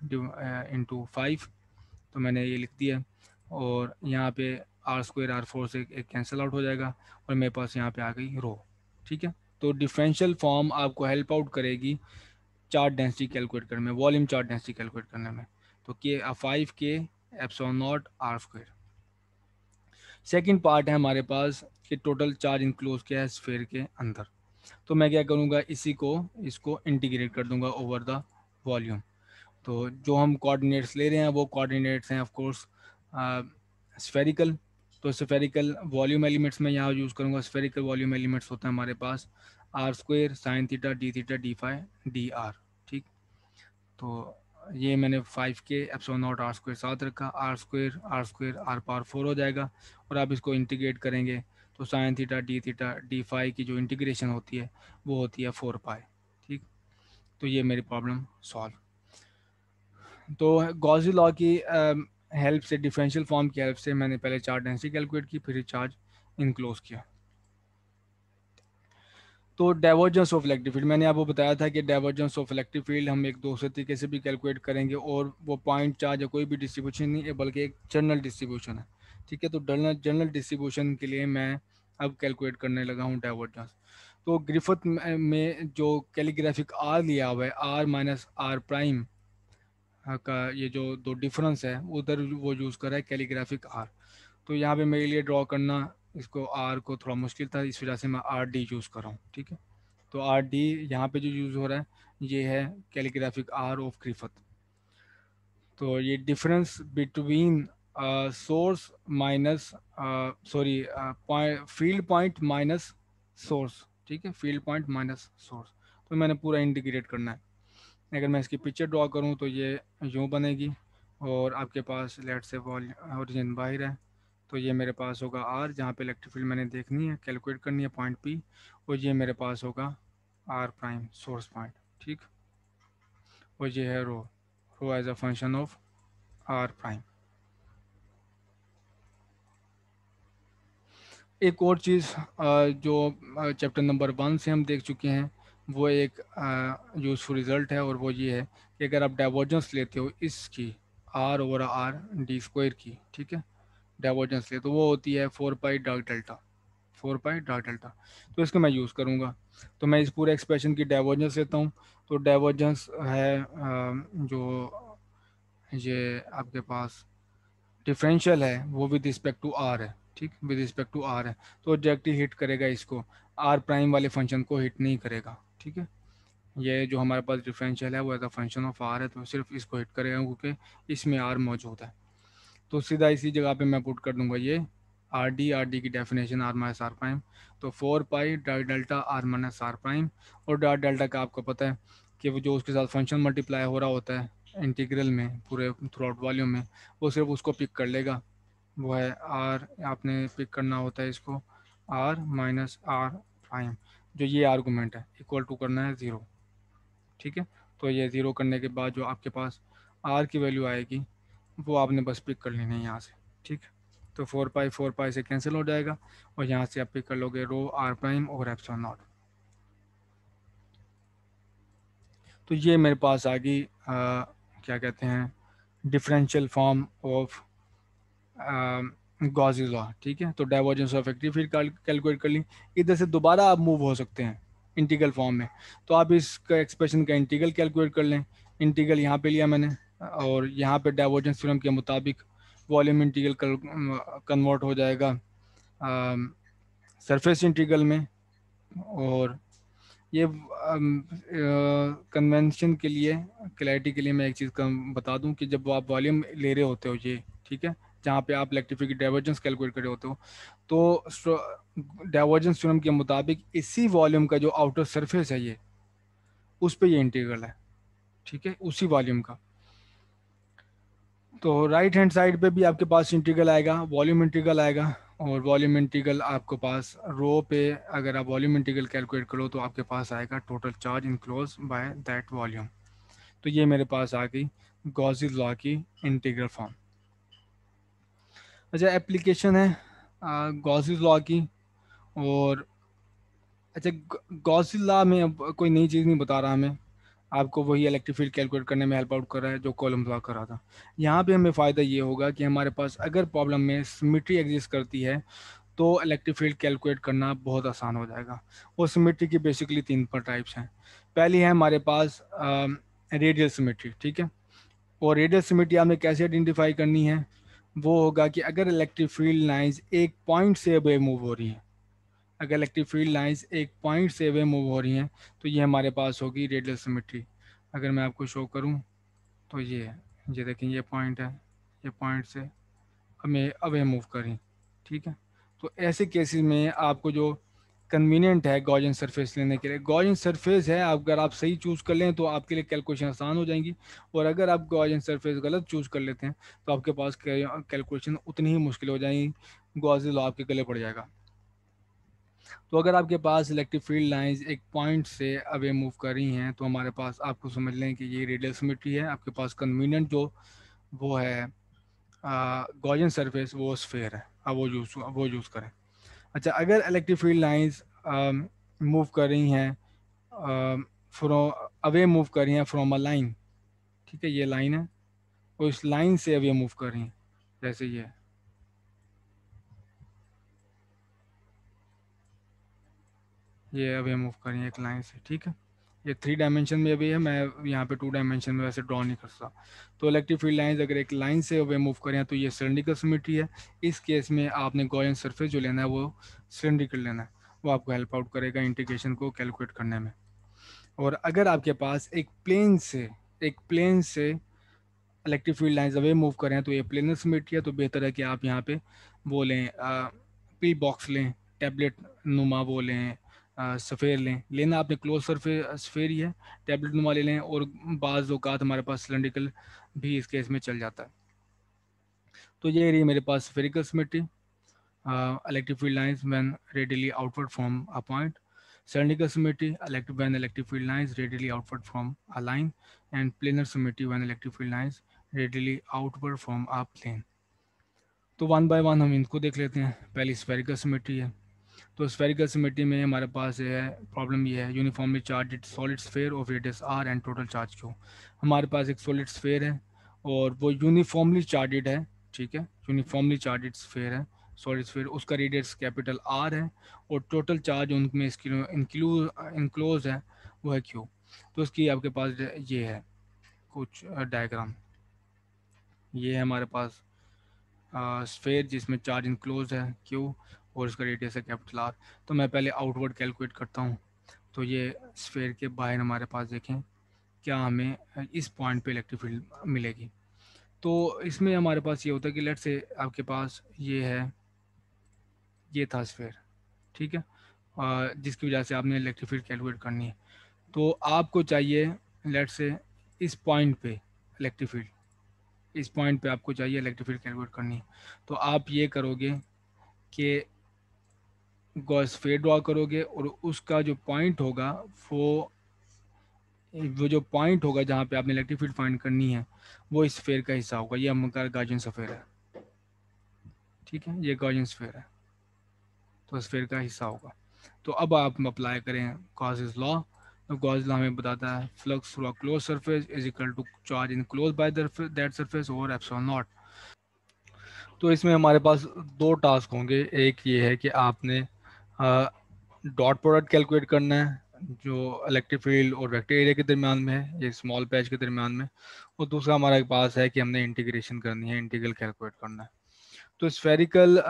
into five तो मैंने ये लिख दिया और यहाँ पे आर स्क्वेयर आर फोर से कैंसिल आउट हो जाएगा और मेरे पास यहाँ पे आ गई रो ठीक है तो डिफरेंशियल फॉर्म आपको हेल्प आउट करेगी चार्ट डेंसिटी कैलकुलेट करने में वॉल्यूम चार्ट डेंसिटी कैलकुलेट करने में तो के फाइव के epsilon naught r square second part है हमारे पास कि टोटल चार्ज इंक्लोज किया है स्फेयर के अंदर तो मैं क्या करूँगा इसी को इसको इंटीग्रेट कर दूंगा ओवर द वॉल्यूम तो जो हम कोऑर्डिनेट्स ले रहे हैं वो कोऑर्डिनेट्स हैं ऑफ कोर्स स्फेरिकल तो स्फेरिकल वॉल्यूम एलिमेंट्स में यहाँ यूज़ करूँगा स्फेरिकल वॉल्यूम एलिमेंट्स होता है हमारे पास r square sine theta d theta d five d r ठीक तो ये मैंने फाइव के एप्सो नॉट आर स्क्वेयर साथ रखा r square r square r power four हो जाएगा और आप इसको इंटीग्रेट करेंगे तो sine theta d theta d phi की जो इंटीग्रेशन होती है वो होती है फोर पाई ठीक तो ये मेरी प्रॉब्लम सॉल्व तो गॉजी लॉ की हेल्प से डिफरेंशियल फॉर्म की हेल्प से मैंने पहले चार्ज डेंसिटी कैलकुलेट की फिर चार्ज इनक्लोज किया तो डाइवर्जेंस ऑफ इलेक्ट्रिक फील्ड मैंने आपको बताया था कि डाइवर्जेंस ऑफ इलेक्ट्रिक फील्ड हम एक दूसरे तरीके से भी कैलकुलेट करेंगे और वो पॉइंट चार्ज या कोई भी डिस्ट्रीब्यूशन नहीं है बल्कि एक जनरल डिस्ट्रीब्यूशन है ठीक है तो जनरल डिस्ट्रीब्यूशन के लिए मैं अब कैलकुलेट करने लगा हूँ डाइवर्जेंस तो ग्रिफत में जो कैलीग्राफिक आर लिया हुआ है आर माइनस आर प्राइम हाँ, का ये जो दो डिफरेंस है उधर वो यूज़ कर रहा है कैलीग्राफिक आर तो यहाँ पे मेरे लिए ड्रॉ करना इसको आर को थोड़ा मुश्किल था इस वजह से मैं आर डी यूज़ कर रहा हूँ ठीक है तो आर डी यहाँ पे जो यूज़ हो रहा है ये है कैलीग्राफिक आर ऑफ क्रिफत तो ये difference between source minus sorry field point minus source ठीक है फील्ड पॉइंट माइनस सोर्स तो मैंने पूरा इंटीग्रेट करना है अगर मैं इसकी पिक्चर ड्रॉ करूँ तो ये यूँ बनेगी और आपके पास लेट से वॉल ओरिजिन बाहर है तो ये मेरे पास होगा आर जहाँ पे इलेक्ट्रिक फील्ड मैंने देखनी है कैलकुलेट करनी है पॉइंट पी और ये मेरे पास होगा आर प्राइम सोर्स पॉइंट ठीक और ये है rho rho as a function of r prime एक और चीज़ जो चैप्टर नंबर वन से हम देख चुके हैं वो एक यूज़फुल रिज़ल्ट है और वो ये है कि अगर आप डाइवर्जेंस लेते हो इसकी r over r d square की ठीक है डाइवर्जेंस ले तो वो होती है four pi Dirac delta four pi Dirac delta तो इसको मैं यूज़ करूँगा तो मैं इस पूरे एक्सप्रेशन की डाइवर्जेंस लेता हूँ तो डाइवर्जेंस है जो ये आपके पास डिफरेंशियल है वो विद रिस्पेक्ट टू आर है ठीक विद रिस्पेक्ट टू आर है तो ऑब्जेक्टिव हिट करेगा इसको आर प्राइम वाले फंक्शन को हिट नहीं करेगा ठीक है ये जो हमारे पास डिफरेंशियल है वो as a function of r है तो सिर्फ इसको हिट करेगा क्योंकि इसमें आर मौजूद है तो सीधा इसी जगह पे मैं पुट कर दूंगा ये आर डी आर डी की definition r minus r prime तो four pi dot delta r minus r prime और डॉट डेल्टा का आपको पता है कि वो जो उसके साथ फंक्शन मल्टीप्लाई हो रहा होता है इंटीग्रल में पूरे थ्रू आउट वॉल्यूम में वो सिर्फ उसको पिक कर लेगा वो है आर आपने पिक करना होता है इसको आर माइनस आर प्राइम जो ये आर्गूमेंट है इक्वल टू करना है ज़ीरो ठीक है तो ये ज़ीरो करने के बाद जो आपके पास आर की वैल्यू आएगी वो आपने बस पिक कर लेनी है यहाँ से ठीक तो फोर पाई फोर पाई से कैंसिल हो जाएगा और यहाँ से आप पिक कर लोगे रो आर प्राइम और एप्सोन नॉट तो ये मेरे पास आ गई क्या कहते हैं differential form of Gauss's law ठीक है तो डाइवर्जेंस ऑफ एक्टिव फिर कैलकुलेट कर ली इधर से दोबारा आप मूव हो सकते हैं इंटीगल फॉर्म में तो आप इसका एक्सप्रेशन का इंटीगल कैलकुलेट कर लें इंटीगल यहाँ पे लिया मैंने और यहाँ पे डाइवर्जेंस थ्योरम के मुताबिक वॉल्यूम इंटीगल कन्वर्ट हो जाएगा सरफेस इंटीगल में और ये कन्वेंशन के लिए क्लैरिटी के लिए मैं एक चीज़ का बता दूं कि जब आप वॉल्यूम ले रहे होते हो ये ठीक है जहाँ पे आप की डाइवर्जेंस कैलकुलेट कर रहे होते हो तो डाइवर्जेंस थ्योरम के मुताबिक इसी वॉल्यूम का जो आउटर सरफेस है ये उस पर ये इंटीग्रल है ठीक है उसी वॉल्यूम का तो राइट हैंड साइड पे भी आपके पास इंटीग्रल आएगा वॉल्यूम इंटीग्रल आएगा और वॉल्यूम इंटीग्रल आपके पास रो पे अगर आप वॉल्यूम इंटीग्रल कैलकुलेट करो तो आपके पास आएगा total charge enclose by that volume तो ये मेरे पास आ गई गॉजिज लॉ की इंटीग्रल फॉर्म अच्छा एप्लीकेशन है गॉजिज लॉ की और अच्छा गॉजिज लॉ में अब कोई नई चीज़ नहीं बता रहा हमें आपको वही इलेक्ट्रिक फील्ड कैलकुलेट करने में हेल्प आउट कर रहा है जो कॉलम लॉ कर रहा था यहाँ पे हमें फ़ायदा ये होगा कि हमारे पास अगर प्रॉब्लम में सिमिट्री एग्जिस्ट करती है तो इलेक्ट्रिक फील्ड कैलकुलेट करना बहुत आसान हो जाएगा और सिमिट्री की बेसिकली तीन पर टाइप्स हैं पहली है हमारे पास रेडियल सिमिट्री ठीक है और रेडियल सिमिट्री आपने कैसे आइडेंटिफाई करनी है वो होगा कि अगर इलेक्ट्रिक फील्ड लाइंस एक पॉइंट से अवे मूव हो रही हैं अगर इलेक्ट्रिक फील्ड लाइंस एक पॉइंट से अवे मूव हो रही हैं तो ये हमारे पास होगी रेडियल सिमेट्री अगर मैं आपको शो करूँ तो ये है ये देखें ये पॉइंट है ये पॉइंट से हमें अवे मूव करें ठीक है तो ऐसे केसेस में आपको जो कन्वीनियंट है गॉजन सरफेस लेने के लिए गॉजन सरफेस है अगर आप सही चूज़ कर लें तो आपके लिए कैलकुलेशन आसान हो जाएंगी और अगर आप गॉजन सरफेस गलत चूज़ कर लेते हैं तो आपके पास कैलकुलेशन उतनी ही मुश्किल हो जाएंगी गॉजे लॉ आपके गले पड़ जाएगा तो अगर आपके पास इलेक्ट्रिक फील्ड लाइंस एक पॉइंट से अवे मूव कर रही हैं तो हमारे पास आपको समझ लें कि ये रेडियल सिमेट्री है आपके पास कन्वीनियंट जो वो है गॉजन सरफेस वो स्फेयर है अब वो यूज़ वो यूज़ करें अच्छा अगर इलेक्ट्रिक फील्ड लाइन्स मूव कर रही हैं फ्रॉम अवे मूव कर रही हैं फ्रॉम अ लाइन ठीक है ये लाइन है और तो इस लाइन से अवे मूव कर रही हैं जैसे ये ये अवे मूव कर रही है एक लाइन से ठीक है ये थ्री डायमेंशन में भी है मैं यहाँ पे टू डायमेंशन में वैसे ड्रॉ नहीं कर सकता तो इलेक्ट्रिक फील्ड लाइंस अगर एक लाइन से वे मूव करें तो ये सिलेंड्रिकल सिमेट्री है इस केस में आपने गोयन सरफेस जो लेना है वो सिलेंड्रिकल लेना है वो आपको हेल्प आउट करेगा इंटीग्रेशन को कैलकुलेट करने में और अगर आपके पास एक प्लेन से एक प्लेन से electric field lines away move करें तो ये प्लेनर सिमेट्री है तो बेहतर है कि आप यहाँ पर वो लें पी बॉक्स लें टैबलेट नुमा वो लें सफ़ेर लें लेना आपने क्लोज सफ़ेर ही है टेबलेट नुमा ले लें और बाज़ अवत हमारे पास सिलेंडिकल भी इस केस में चल जाता है तो ये रही मेरे पास spherical symmetry electric field lines when radially outward from a point cylindrical symmetry when electric field lines radially outward from a line and planar symmetry when electric field lines radially outward from a plane तो one by one हम इनको देख लेते हैं पहली spherical समिटी है तो spherical symmetry में हमारे पास है प्रॉब्लम ये है uniformly charge solid sphere of radius r and total charge q हमारे पास एक सॉलिड स्फेयर है और वो यूनिफॉर्मली चार्जड है ठीक है यूनिफॉर्मली चार्जेड स्फेयर है सॉलिड स्फेयर उसका रेडियस कैपिटल आर है और टोटल चार्ज उनमें इसकी इंक्लोज है वो है क्यू तो उसकी आपके पास ये है कुछ डायग्राम ये है हमारे पास स्फेयर जिसमें चार्ज इनक्लोज है क्यू और उसका रेडियस है कैपिटल आर तो मैं पहले आउटवर्ड कैलकुलेट करता हूँ तो ये स्फेयर के बाहर हमारे पास देखें क्या हमें इस पॉइंट पे इलेक्ट्रिक फील्ड मिलेगी तो इसमें हमारे पास ये होता है कि लेट से आपके पास ये है ये था स्फेयर ठीक है जिसकी वजह से आपने इलेक्ट्रिक फील्ड कैलकुलेट करनी है तो आपको चाहिए लेट से इस पॉइंट पे इलेक्ट्रिक फील्ड इस पॉइंट पे आपको चाहिए इलेक्ट्रिक फील्ड कैलकुलेट करनी है तो आप ये करोगे कि गॉस फेयर ड्रॉ करोगे और उसका जो पॉइंट होगा वो वो जो पॉइंट होगा जहाँ पे आपने इलेक्ट्रिक फील्ड फाइंड करनी है वो इस फेयर का हिस्सा होगा ये हमारा गार्जियन सफेयर है ठीक है ये गार्जियन स्फेयर है तो इस फेयर का हिस्सा होगा तो अब आप अप्लाई करें इज लॉ तो गॉज लॉ हमें बताता है flux through a close surface is equal to charge enclose by that surface और एप्सॉन नॉट तो इसमें हमारे पास दो टास्क होंगे एक ये है कि आपने डॉट प्रोडक्ट कैलकुलेट करना है जो इलेक्ट्रिक फील्ड और वेक्टर एरिया के दरमियान में है ये स्मॉल पैच के दरमियान में और दूसरा एक पास है कि हमने इंटीग्रेशन करनी है इंटीग्रल कैलकुलेट करना है तो स्फेरिकल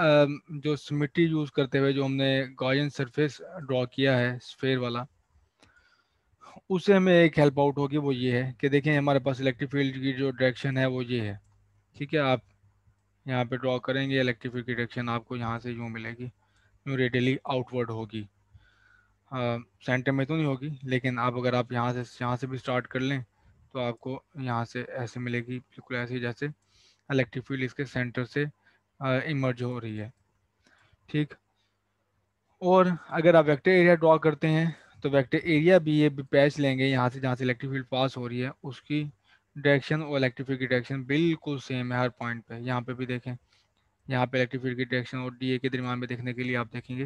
जो सिमिट्री यूज़ करते हुए जो हमने गॉयन सरफेस ड्रॉ किया है स्फेयर वाला उससे हमें एक हेल्प आउट होगी वो ये है कि देखें हमारे पास इलेक्ट्रिक फील्ड की जो डायरेक्शन है वो ये है ठीक है आप यहाँ पे ड्रॉ करेंगे इलेक्ट्रिक फील्ड की डायरेक्शन आपको यहाँ से यूँ मिलेगी रेडियली आउटवर्ड होगी सेंटर हाँ, में तो नहीं होगी लेकिन आप अगर आप यहाँ से यहाँ से भी स्टार्ट कर लें तो आपको यहाँ से ऐसे मिलेगी बिल्कुल ऐसे जैसे इलेक्ट्रिक फील्ड इसके सेंटर से इमर्ज हो रही है ठीक और अगर आप वेक्टर एरिया ड्रॉ करते हैं तो वेक्टर एरिया भी ये पैच लेंगे यहाँ से जहाँ से इलेक्ट्रिक फील्ड पास हो रही है उसकी डायरेक्शन और इलेक्ट्रिक फील्ड की डायरेक्शन बिल्कुल सेम है हर पॉइंट पे यहाँ पे भी देखें यहाँ पे इलेक्ट्रिक फील्ड की डायरेक्शन और डी ए के दरमियान में देखने के लिए आप देखेंगे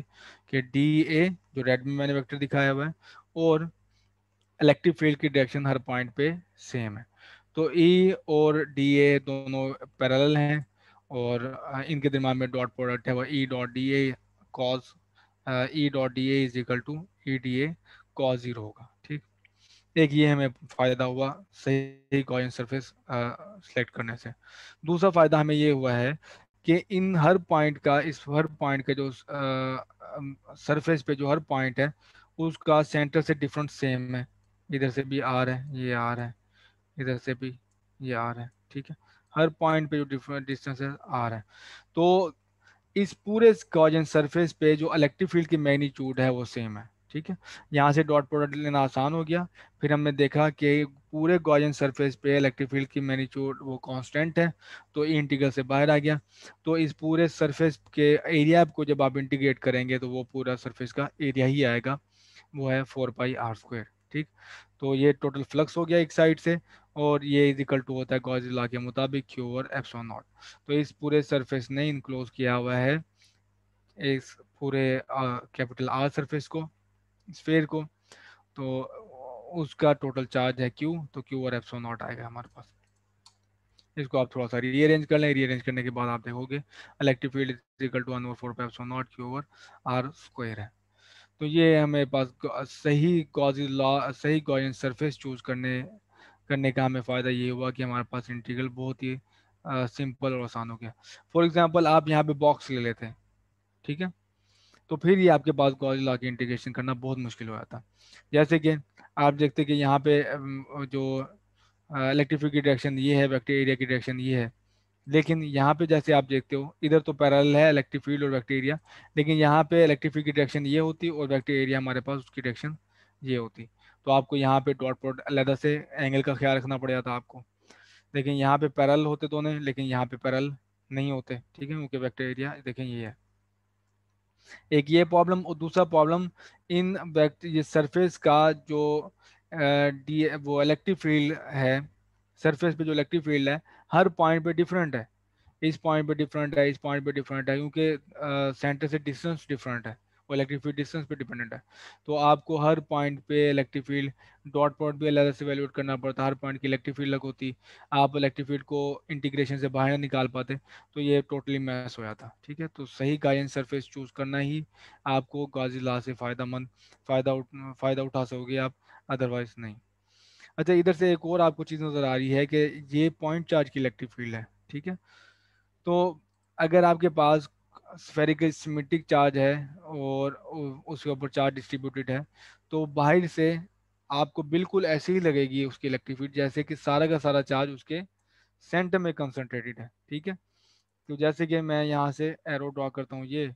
कि डी ए जो रेड में मैंने वेक्टर दिखाया हुआ है और इलेक्ट्रिक फील्ड की डायरेक्शन हर पॉइंट पे सेम है तो ई e और डी ए दोनों पैरल हैं और इनके दरमियान में डॉट प्रोडक्ट है वह E dot d A cause E dot d A is equal to E d A cause zero होगा ठीक एक ये हमें फ़ायदा हुआ सही गॉयन सरफेस सेलेक्ट करने से दूसरा फ़ायदा हमें ये हुआ है कि इन हर पॉइंट का इस हर पॉइंट का जो सरफेस पे जो हर पॉइंट है उसका सेंटर से डिफरेंट सेम है इधर से भी आर है ये आर है इधर से भी ये आर है ठीक है हर पॉइंट पे जो डिफरेंट डिस्टेंस है आर है तो इस पूरे गॉर्जन सरफेस पे जो इलेक्ट्रिक फील्ड की मैग्नीट्यूड है वो सेम है ठीक है यहाँ से डॉट प्रोडक्ट लेना आसान हो गया फिर हमने देखा कि पूरे गॉर्जन सरफेस पे इलेक्ट्रिक फील्ड की मैनीच्योर वो कांस्टेंट है तो ई इंटीग्रल से बाहर आ गया तो इस पूरे सरफेस के एरिया को जब आप इंटीग्रेट करेंगे तो वो पूरा सरफेस का एरिया ही आएगा वो है फोर पाई आर स्क्वायर ठीक तो ये टोटल फ्लक्स हो गया एक साइड से और ये इजिकल टू होता है गॉज ला के मुताबिक क्यू और एप्सो नॉट तो इस पूरे सरफेस ने इनक्लोज किया हुआ है इस पूरे कैपिटल आर सरफेस को स्फेयर को तो उसका टोटल चार्ज है क्यू तो क्यू और एप्सो नॉट आएगा हमारे पास इसको आप थोड़ा सा रीअरेंज कर लें रीअरेंज करने के बाद आप देखोगे electric field is equal to one over four epsilon naught q over are square है तो ये हमें पास सही गॉजी लॉ सही गॉजन सरफेस चूज करने करने का हमें फ़ायदा ये हुआ कि हमारे पास इंटीग्रल बहुत ही सिंपल और आसान हो गया फॉर एग्जाम्पल आप यहाँ पे बॉक्स ले लेते हैं ठीक है तो फिर ये आपके पास गॉज लॉ की इंटीग्रेशन करना बहुत मुश्किल हो जाता जैसे कि आप देखते कि यहाँ पे जो इलेक्ट्रिफिक की डायरेक्शन ये है वेक्टर एरिया की डायरेक्शन ये है लेकिन यहाँ पे जैसे आप देखते हो इधर तो पैरल है इलेक्ट्रिक फील्ड और वेक्टर एरिया लेकिन यहाँ पे इलेक्ट्रिक की डायरेक्शन ये होती और वेक्टर एरिया हमारे पास उसकी डायरेक्शन ये होती तो आपको यहाँ पे डॉट प्रोडक्ट अलहदा से एंगल का ख्याल रखना पड़ जाता आपको तो लेकिन यहाँ पे पैरल होते दोनों लेकिन यहाँ पे पैरल नहीं होते ठीक है ओके वेक्टर एरिया देखें ये है एक ये प्रॉब्लम और दूसरा प्रॉब्लम इन ये सरफेस का जो डी वो इलेक्ट्रिक फील्ड है सरफेस पे जो इलेक्ट्रिक फील्ड है हर पॉइंट पे डिफरेंट है इस पॉइंट पे डिफरेंट है इस पॉइंट पे डिफरेंट है क्योंकि सेंटर से डिस्टेंस डिफरेंट है वो इलेक्ट्रिक फील्ड डिस्टेंस पे डिपेंडेंट है तो आपको हर पॉइंट पे इलेक्ट्रिक फील्ड डॉट पॉइंट भी अलग से वैल्यूट करना पड़ता है हर पॉइंट की इलेक्ट्रिक फील्ड अलग होती आप इलेक्ट्रिक फील्ड को इंटीग्रेशन से बाहर निकाल पाते तो ये टोटली मैस हो जाता ठीक है तो सही गायन सरफेस चूज़ करना ही आपको गाजी ला से फ़ायदा मंद फ़ायदा उठ फ़ायदा उठा सकोगे आप अदरवाइज नहीं अच्छा इधर से एक और आपको चीज़ नज़र आ रही है कि ये पॉइंट चार्ज की इलेक्ट्रिक फील्ड है ठीक है तो अगर आपके पास स्फेरिकल सिमेट्रिक चार्ज है और उसके ऊपर चार्ज डिस्ट्रीब्यूटेड है तो बाहर से आपको बिल्कुल ऐसे ही लगेगी उसकी इलेक्ट्रिक फील्ड जैसे कि सारा का सारा चार्ज उसके सेंटर में कंसनट्रेटेड है ठीक है तो जैसे कि मैं यहाँ से एरो ड्रा करता हूँ ये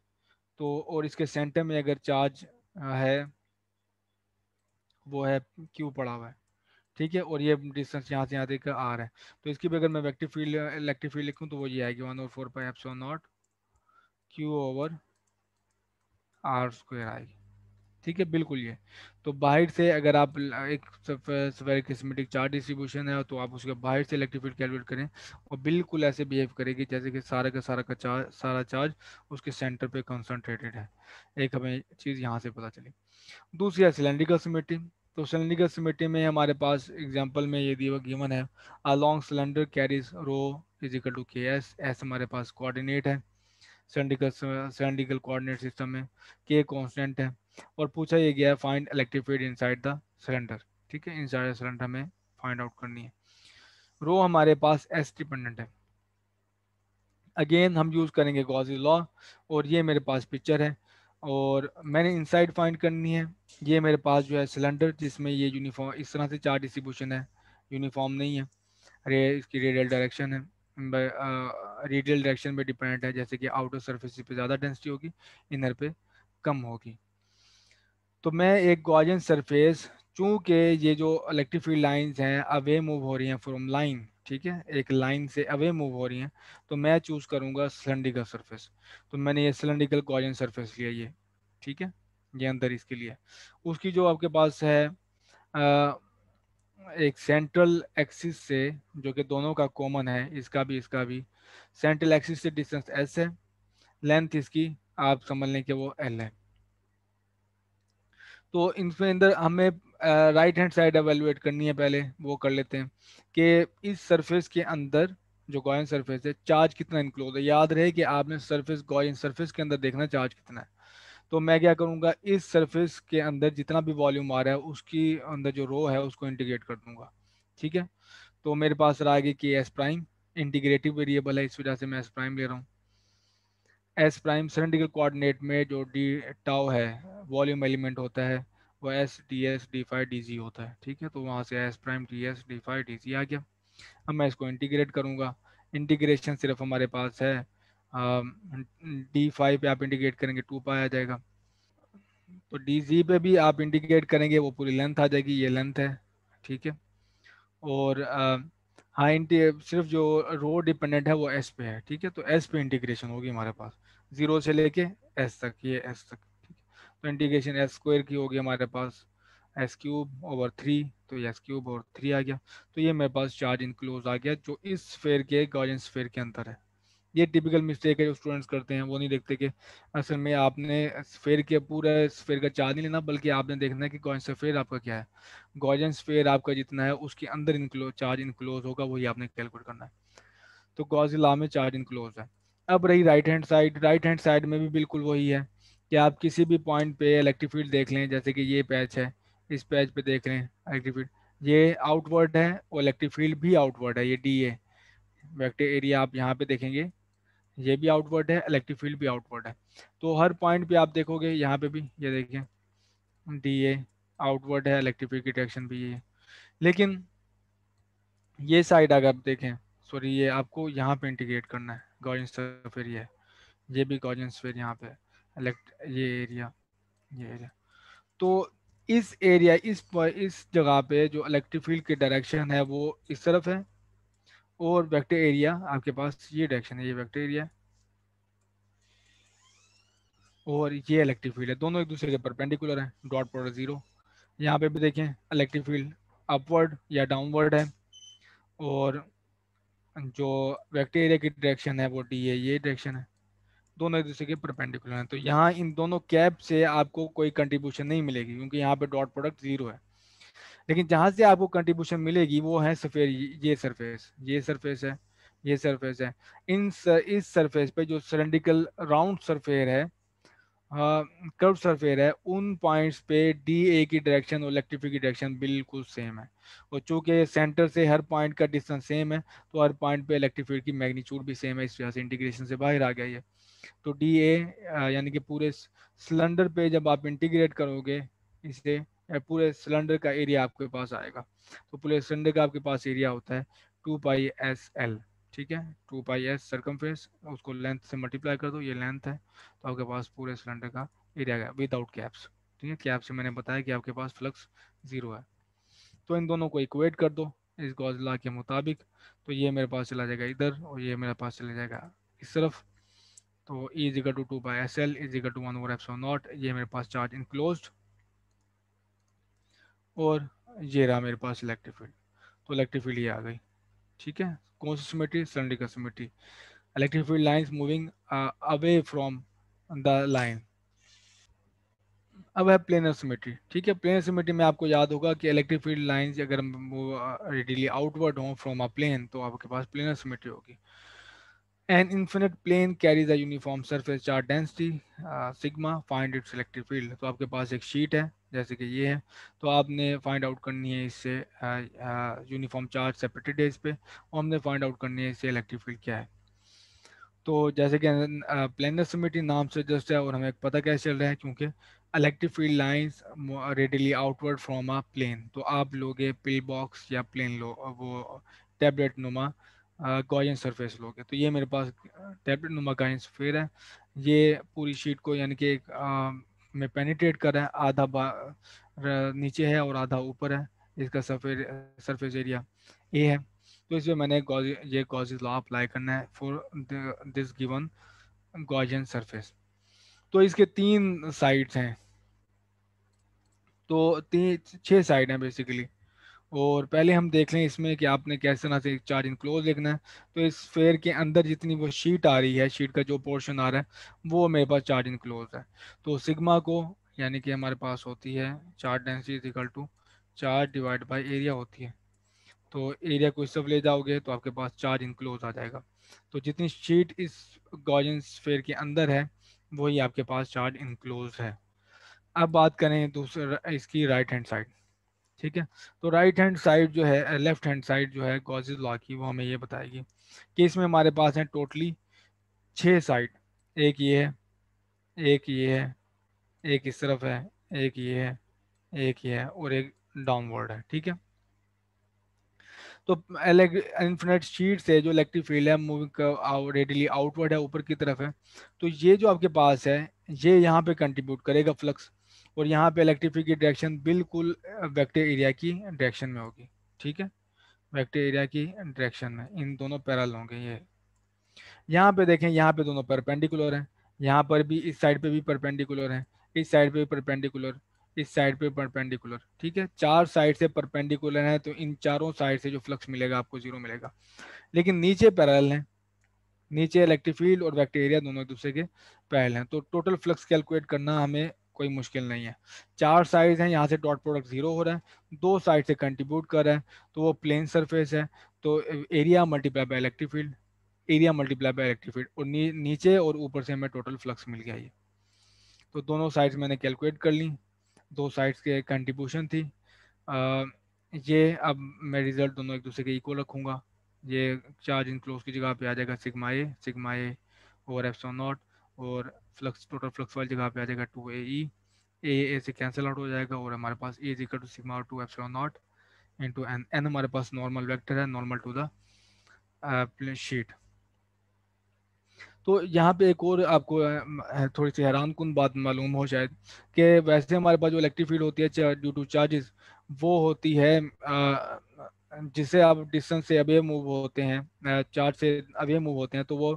तो और इसके सेंटर में अगर चार्ज है वो है क्यू पड़ा हुआ है ठीक है और ये डिस्टेंस यहाँ से यहाँ तक रहा है तो इसकी भी अगर मैं वैक्टिव फील्ड इलेक्ट्रिक फील्ड लिखूँ तो वो ये आएगी वन और four pi so naught q over are square आई ठीक है बिल्कुल ये तो बाहर से अगर आप एक किस्मेटिक चार्ज डिस्ट्रीब्यूशन है तो आप उसके बाहर से इलेक्ट्रिक फील्ड कैलकुलेट करें और बिल्कुल ऐसे बिहेव करेगी जैसे कि सारा का सारा का चार्ज सारा चार्ज उसके सेंटर पे कंसंट्रेटेड है एक हमें चीज़ यहाँ से पता चली दूसरी है सिलेंड्रिकल सिमेट्री तो सिलेंड्रिकल सिमेट्री में हमारे पास एग्जाम्पल में ये दिया गिवन है along cylinder carries rho equal to k s s हमारे पास कोऑर्डिनेट है सिलेंड्रिकल सिलेंड्रिकल कोऑर्डिनेट सिस्टम में के कांस्टेंट है और पूछा ये गया है find electric field inside the cylinder ठीक है इनसाइड द सिलेंडर हमें फाइंड आउट करनी है रो हमारे पास एस डिपेंडेंट है अगेन हम यूज़ करेंगे गॉजी लॉ और ये मेरे पास पिक्चर है और मैंने इनसाइड फाइंड करनी है ये मेरे पास जो है सिलेंडर जिसमें ये यूनिफॉर्म इस तरह से चार डिस्ट्रीब्यूशन है यूनिफॉर्म नहीं है रे इसकी रेडियल डायरेक्शन है रेडियल डायरेक्शन पे डिपेंडेंट है जैसे कि आउटर सरफेस पे ज़्यादा डेंसिटी होगी इनर पे कम होगी तो मैं एक गॉजन सरफेस चूँकि ये जो इलेक्ट्रिक फील्ड लाइन्स हैं अवे मूव हो रही हैं फ्रॉम लाइन ठीक है एक लाइन से अवे मूव हो रही हैं तो मैं चूज़ करूँगा सिलेंड्रिकल सरफेस तो मैंने ये सिलेंड्रिकल गॉजन सरफेस लिया ये ठीक है ये अंदर इसके लिए उसकी जो आपके पास है आ, एक सेंट्रल एक्सिस से जो कि दोनों का कॉमन है इसका भी इसका भी सेंट्रल एक्सिस से डिस्टेंस एस है लेंथ इसकी आप समझ लें कि वो एल है तो इसमें अंदर हमें राइट हैंड साइड एवेलुएट करनी है पहले वो कर लेते हैं कि इस सरफेस के अंदर जो गॉयन सरफेस है चार्ज कितना इंक्लोज है याद रहे कि आपने सरफेस गॉयन सरफेस के अंदर देखना चार्ज कितना है तो मैं क्या करूँगा इस सरफेस के अंदर जितना भी वॉल्यूम आ रहा है उसकी अंदर जो रो है उसको इंटीग्रेट कर दूंगा ठीक है तो मेरे पास रहा कि के एस प्राइम इंटीग्रेटिव वेरिएबल है इस वजह से मैं एस प्राइम ले रहा हूँ s prime seven degree coordinate में जो डी टाओ है वॉल्यूम एलिमेंट होता है वो s d s d five d z होता है ठीक है तो वहाँ से s prime d s d five d z आ गया अब मैं इसको इंटीग्रेट करूँगा इंटीग्रेशन सिर्फ हमारे पास है डी फाइव पे आप इंडिकेट करेंगे टू पाई आ जाएगा तो डी जी पे भी आप इंडिकेट करेंगे वो पूरी लेंथ आ जाएगी ये लेंथ है ठीक है और हाइंट सिर्फ जो रो डिपेंडेंट है वो एस पे है ठीक है तो एस पे इंटीग्रेशन होगी हमारे पास जीरो से लेके एस तक ये एस तक ठीक है तो इंटीग्रेशन एस स्क्वायर की होगी हमारे पास एस क्यूब ओवर थ्री तो एस क्यूब और थ्री आ गया तो ये मेरे पास चार्ज इनक्लोज आ गया जो इस फेयर के गार्जियन स्फेयर के अंदर है ये टिपिकल मिस्टेक है जो स्टूडेंट्स करते हैं वो नहीं देखते कि असल में आपने स्फेयर के पूरा स्फेयर का चार नहीं लेना बल्कि आपने देखना है कि गॉजन स्फेयर आपका क्या है गॉजन स्फेयर आपका जितना है उसके अंदर इनक्लोज चार्ज इनक्लोज होगा वही आपने कैलकुलेट करना है तो गौजिला में चार्ज इनक्लोज है अब रही right hand side right hand side में भी बिल्कुल वही है कि आप किसी भी पॉइंट पे इलेक्ट्रिक फील्ड देख लें जैसे कि ये पैच है इस पैच पे देख लें इलेक्ट्रिक फील्ड ये आउटवर्ड है और इलेक्ट्रिक फील्ड भी आउटवर्ड है ये डी ए वेक्टर एरिया आप यहाँ पे देखेंगे ये भी आउटवर्ड है इलेक्ट्रिक फील्ड भी आउटवर्ड है तो हर पॉइंट पे आप देखोगे यहाँ पे भी ये देखिए डी ए आउटवर्ड है इलेक्ट्रिक फील्ड की डायरेक्शन भी ये लेकिन ये साइड अगर आप देखें सॉरी ये आपको यहाँ पे इंटीग्रेट करना है गॉजन स्फेयर ये ये भी गॉजन स्फेयर यहाँ पे इलेक्ट ये एरिया ये एरिया तो इस एरिया इस इस जगह पे जो इलेक्ट्रिक फील्ड की डायरेक्शन है वो इस तरफ है और वेक्टर एरिया आपके पास ये डायरेक्शन है ये वेक्टर एरिया और ये इलेक्ट्रिक फील्ड है दोनों एक दूसरे के परपेंडिकुलर है डॉट प्रोडक्ट जीरो यहाँ पे भी देखें इलेक्ट्रिक फील्ड अपवर्ड या डाउनवर्ड है और जो वेक्टर एरिया की डायरेक्शन है वो डी है ये डायरेक्शन है दोनों एक दूसरे के परपेंडिकुलर हैं तो यहाँ इन दोनों कैप से आपको कोई कंट्रीब्यूशन नहीं मिलेगी क्योंकि यहाँ पे डॉट प्रोडक्ट जीरो है लेकिन जहाँ से आपको कंट्रीब्यूशन मिलेगी वो है सफेद ये सरफेस ये सरफेस है ये सरफेस है इन सर, इस सरफेस पे जो सिलेंडिकल राउंड सरफेयर है कर्व सरफेयर है उन पॉइंट्स पे डी ए की डायरेक्शन और इलेक्ट्रिफिक की डायरेक्शन बिल्कुल सेम है और चूंकि सेंटर से हर पॉइंट का डिस्टेंस सेम है तो हर पॉइंट पे इलेक्ट्रिफिक की मैग्नीच्यूड भी सेम है इस वजह से इंटीग्रेशन से बाहर आ गया ये तो डी ए यानी कि पूरे सिलेंडर पे जब आप इंटीग्रेट करोगे इसे पूरे सिलेंडर का एरिया आपके पास आएगा तो पूरे सिलेंडर का आपके पास एरिया होता है टू पाई एस एल ठीक है टू पाई एस सर्कमफेस उसको लेंथ से मल्टीप्लाई कर दो ये लेंथ है तो आपके पास पूरे सिलेंडर का एरिया गया विदाउट कैप्स ठीक है कैप से मैंने बताया कि आपके पास फ्लक्स जीरो है तो इन दोनों को इक्वेट कर दो इस गौजला के मुताबिक तो ये मेरे पास चला जाएगा इधर और ये मेरे पास चला जाएगा इस तरफ तो ई जिगर to two by s l E जिगर to one over F naught ये मेरे पास चार्ज इनक्लोज्ड और ये रहा मेरे पास इलेक्ट्रिक फील्ड तो इलेक्ट्रिक फील्ड ये आ गई ठीक है कौन सी symmetry cylindrical symmetry electric field line moving away from the line अब है प्लेनर सिमेट्री ठीक है प्लेनर सिमेट्री में आपको याद होगा कि इलेक्ट्रिक फील्ड लाइंस अगर वो आउटवर्ड uh, हों फ्रॉम अ प्लेन तो आपके पास प्लेनर सिमेट्री होगी an infinite plane carries a uniform surface charge density sigma find its electric field तो आपके पास एक शीट है जैसे कि ये है तो आपने फाइंड आउट करनी है इससे यूनिफॉर्म चार्ज सेपरेटेड डेज पे और हमने फाइंड आउट करनी है इससे इलेक्ट्रिक फील्ड क्या है तो जैसे कि प्लानर समिटी नाम से जस्ट है और हमें पता कैसे चल रहा है क्योंकि electric field lines radially outward from a plane तो आप लोगे पिल बॉक्स या प्लेन लो वो टेबलेट नुमा गॉयन सरफेस लोगे तो ये मेरे पास टेबलेट नुमा गायन सफ़ेर है ये पूरी शीट को यानी कि एक में पेनिट्रेट कर रहे हैं आधा नीचे है और आधा ऊपर है इसका सरफेस सरफेस एरिया ए है तो इसमें मैंने ये गॉजिज लॉ अप्लाई करना है for this given Gaussian surface तो इसके तीन साइड्स हैं तो तीन छह साइड हैं बेसिकली और पहले हम देख लें इसमें कि आपने कैसे ना से चार्ज इनक्लोज लिखना है तो इस फेयर के अंदर जितनी वो शीट आ रही है शीट का जो पोर्शन आ रहा है वो मेरे पास चार्ज इनक्लोज है तो सिग्मा को यानी कि हमारे पास होती है charge density is equal to charge divide by area होती है तो एरिया को इस सब ले जाओगे तो आपके पास चार्ज इनक्लोज आ जाएगा तो जितनी शीट इस गॉजन फेयर के अंदर है वही आपके पास चार्ज इनक्लोज है अब बात करें दूसरा इसकी राइट हैंड साइड ठीक है तो राइट हैंड साइड जो है लेफ्ट हैंड साइड जो है गॉजेज लॉ की वो हमें ये बताएगी कि इसमें हमारे पास है टोटली छः साइड एक ये है एक ये है एक इस तरफ है एक ये है एक ये है और एक डाउनवर्ड है ठीक है तो इन्फिनेट शीट से जो इलेक्ट्रिक फील्ड है मूविंग रेडिली आउटवर्ड है ऊपर की तरफ है तो ये जो आपके पास है ये यहाँ पे कंट्रीब्यूट करेगा फ्लक्स और यहाँ पे इलेक्ट्रिक की डायरेक्शन बिल्कुल वेक्टर एरिया की डायरेक्शन में होगी ठीक है वेक्टर एरिया की डायरेक्शन में इन दोनों पैरल होंगे ये यहाँ पे देखें यहाँ पे दोनों परपेंडिकुलर हैं यहाँ पर भी इस साइड पे भी परपेंडिकुलर हैं इस साइड पे भी परपेंडिकुलर इस साइड पे परपेंडिकुलर ठीक है चार साइड से परपेंडिकुलर है तो इन चारों साइड से जो फ्लक्स मिलेगा आपको जीरो मिलेगा लेकिन नीचे पैरल हैं नीचे इलेक्ट्रिक फील्ड और वैक्टेरिया दोनों एक दूसरे के पैरल हैं तो टोटल फ्लक्स कैलकुलेट करना हमें कोई मुश्किल नहीं है चार साइड हैं यहाँ से डॉट प्रोडक्ट जीरो हो रहा है दो साइड से कंट्रीब्यूट कर रहा है तो वो प्लेन सरफेस है तो area multiply by electric field area multiply by electric field और नी, नीचे और ऊपर से हमें टोटल फ्लक्स मिल गया ये तो दोनों साइड्स मैंने कैलकुलेट कर ली दो साइड्स के कंट्रीब्यूशन थी आ, ये अब मैं रिजल्ट दोनों एक दूसरे के इक्वल रखूँगा ये चार्ज इनक्लोज की जगह पे आ जाएगा सिग्मा ए सिग्मा ए और एफ नॉट और फ्लक्स टोटल फ्लक्स वाली जगह पे आ जाएगा टू ए ई ए ए से कैंसिल आउट हो जाएगा और हमारे पास A equal to sigma two epsilon naught into n n हमारे पास नॉर्मल वैक्टर है नॉर्मल टू द शीट तो यहाँ पे एक और आपको um, थोड़ी सी हैरान कन बात मालूम हो शायद कि वैसे हमारे पास जो इलेक्ट्रिक फील्ड होती है ड्यू टू चार्जेस वो होती है आ, uh, जिसे आप डिस्टेंस से अवे मूव होते हैं चार्ज से अवे मूव होते हैं तो वो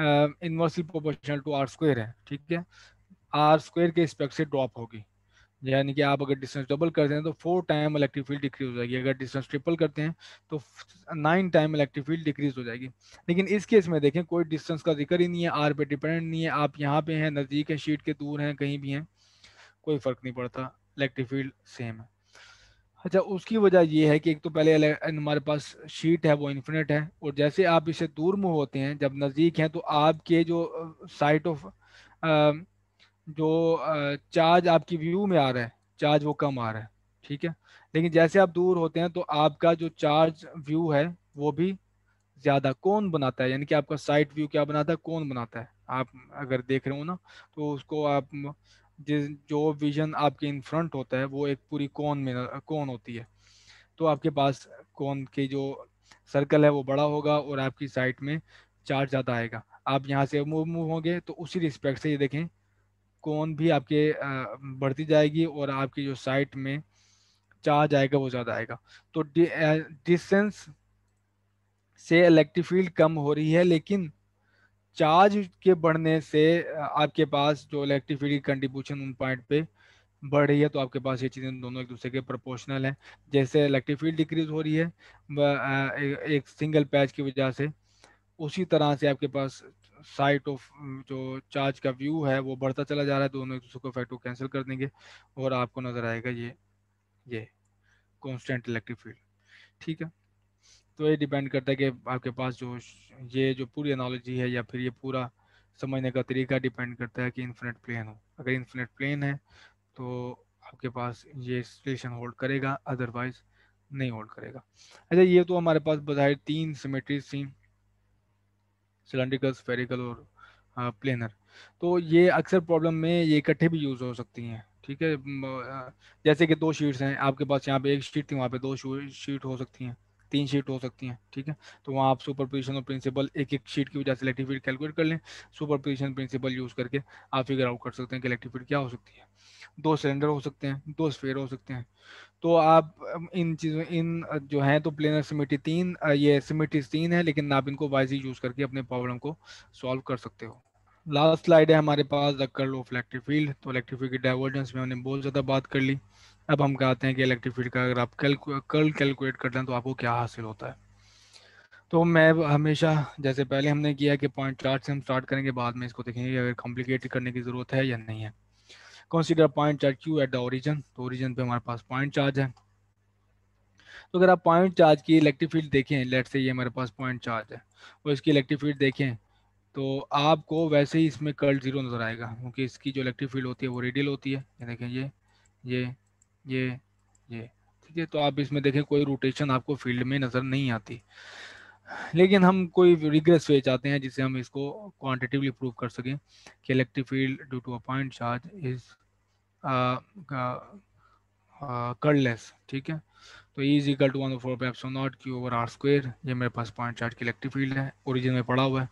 inversely proportional to are square है ठीक है आर स्क्वेयर के स्पेक्ट से ड्रॉप होगी यानी कि आप अगर डिस्टेंस डबल तो करते हैं तो four time electric field decrease हो जाएगी अगर डिस्टेंस ट्रिपल करते हैं तो nine time electric field decrease हो जाएगी लेकिन इस केस में देखें कोई डिस्टेंस का जिक्र ही नहीं है आर पे डिपेंड नहीं है आप यहाँ पे हैं नज़दीक हैं शीट के दूर हैं कहीं भी हैं कोई फर्क नहीं पड़ता इलेक्ट्रिक फील्ड सेम है अच्छा उसकी वजह ये है कि एक तो पहले हमारे पास शीट है वो इन्फिनिट है और जैसे आप इसे दूर में होते हैं जब नज़दीक हैं तो आपके जो साइट ऑफ जो चार्ज आपकी व्यू में आ रहा है चार्ज वो कम आ रहा है ठीक है लेकिन जैसे आप दूर होते हैं तो आपका जो चार्ज व्यू है वो भी ज़्यादा कौन बनाता है यानी कि आपका साइट व्यू क्या बनाता है कौन बनाता है आप अगर देख रहे हो ना तो उसको आप जिस जो विजन आपके इन फ्रंट होता है वो एक पूरी कोन में कौन होती है तो आपके पास कौन के जो सर्कल है वो बड़ा होगा और आपकी साइट में चार्ज ज़्यादा आएगा आप यहाँ से मूव मूव होंगे तो उसी रिस्पेक्ट से ये देखें कौन भी आपके बढ़ती जाएगी और आपकी जो साइट में चार्ज आएगा वो ज़्यादा आएगा तो डिस्टेंस से इलेक्ट्रिक फील्ड कम हो रही है लेकिन चार्ज के बढ़ने से आपके पास जो इलेक्ट्रिसिटी कंट्रीब्यूशन उन पॉइंट पे बढ़ रही है तो आपके पास ये चीज़ें दोनों एक दूसरे के प्रोपोर्शनल हैं जैसे इलेक्ट्रिक फील्ड डिक्रीज हो रही है एक सिंगल पैच की वजह से उसी तरह से आपके पास साइट ऑफ जो चार्ज का व्यू है वो बढ़ता चला जा रहा है दोनों एक दूसरे को फैक्ट को कैंसिल कर देंगे और आपको नज़र आएगा ये ये कॉन्स्टेंट इलेक्ट्रिक फील्ड ठीक है तो ये डिपेंड करता है कि आपके पास जो ये जो पूरी एनोलॉजी है या फिर ये पूरा समझने का तरीका डिपेंड करता है कि इन्फिनेट प्लेन हो अगर इन्फिनेट प्लेन है तो आपके पास ये स्टेशन होल्ड करेगा अदरवाइज नहीं होल्ड करेगा अच्छा ये तो हमारे पास बाहर तीन सिमेट्रीज थी सिलेंड्रिकल स्पेरिकल और प्लेनर हाँ, तो ये अक्सर प्रॉब्लम में ये इकट्ठे भी यूज़ हो सकती हैं ठीक है जैसे कि दो शीट्स हैं आपके पास यहाँ पे एक शीट थी वहाँ पे दो शीट हो सकती हैं तीन शीट हो सकती हैं ठीक है तो वहाँ आप सुपर पोजिशन और प्रिंसिपल एक एक शीट की वजह से इलेक्ट्रिक फील्ड कैलकुलेट कर लें सुपर पोजिशन प्रिंसिपल यूज़ करके आप फिगर आउट कर सकते हैं कि इलेक्ट्रिक फील्ड क्या हो सकती है दो सिलेंडर हो सकते हैं दो स्फेयर हो सकते हैं तो आप इन चीज़ों इन जो हैं तो प्लेनर सिमिटी तीन ये सिमिटी तीन है लेकिन आप इनको वाइजी यूज़ करके अपने प्रॉब्लम को सॉल्व कर सकते हो लास्ट स्लाइड है हमारे पास the curl of electric field तो इलेक्ट्रिक फील्ड की डाइवर्जेंस में हमने बहुत ज़्यादा बात कर ली अब हम कहते हैं कि इलेक्ट्रिक फील्ड का अगर आप कल कर्ल कैलकुलेट करते हैं तो आपको क्या हासिल होता है तो मैं हमेशा जैसे पहले हमने किया कि पॉइंट चार्ज से हम स्टार्ट करेंगे बाद में इसको देखेंगे अगर कॉम्प्लिकेट करने की ज़रूरत है या नहीं है consider point charge q at the origin तो ओरिजन पे हमारे पास पॉइंट चार्ज है तो अगर आप पॉइंट चार्ज की इलेक्ट्रिक फील्ड देखें लेट से ये हमारे पास पॉइंट चार्ज है और इसकी इलेक्ट्रिक फील्ड देखें तो आपको वैसे ही इसमें कर्ल जीरो नज़र आएगा क्योंकि इसकी जो इलेक्ट्रिक फील्ड होती है वो रेडियल होती है ये देखें ये ये ये ये ठीक है तो आप इसमें देखें कोई रोटेशन आपको फील्ड में नज़र नहीं आती लेकिन हम कोई रिग्रेस वे चाहते हैं जिससे हम इसको क्वान्टिटिवली प्रूव कर सकें कि electric field due to a point charge is curlless ठीक है तो E is equal to one four pi epsilon naught q over are square ये मेरे पास पॉइंट चार्ज की इलेक्ट्रिक फील्ड है ओरिजिन में पड़ा हुआ है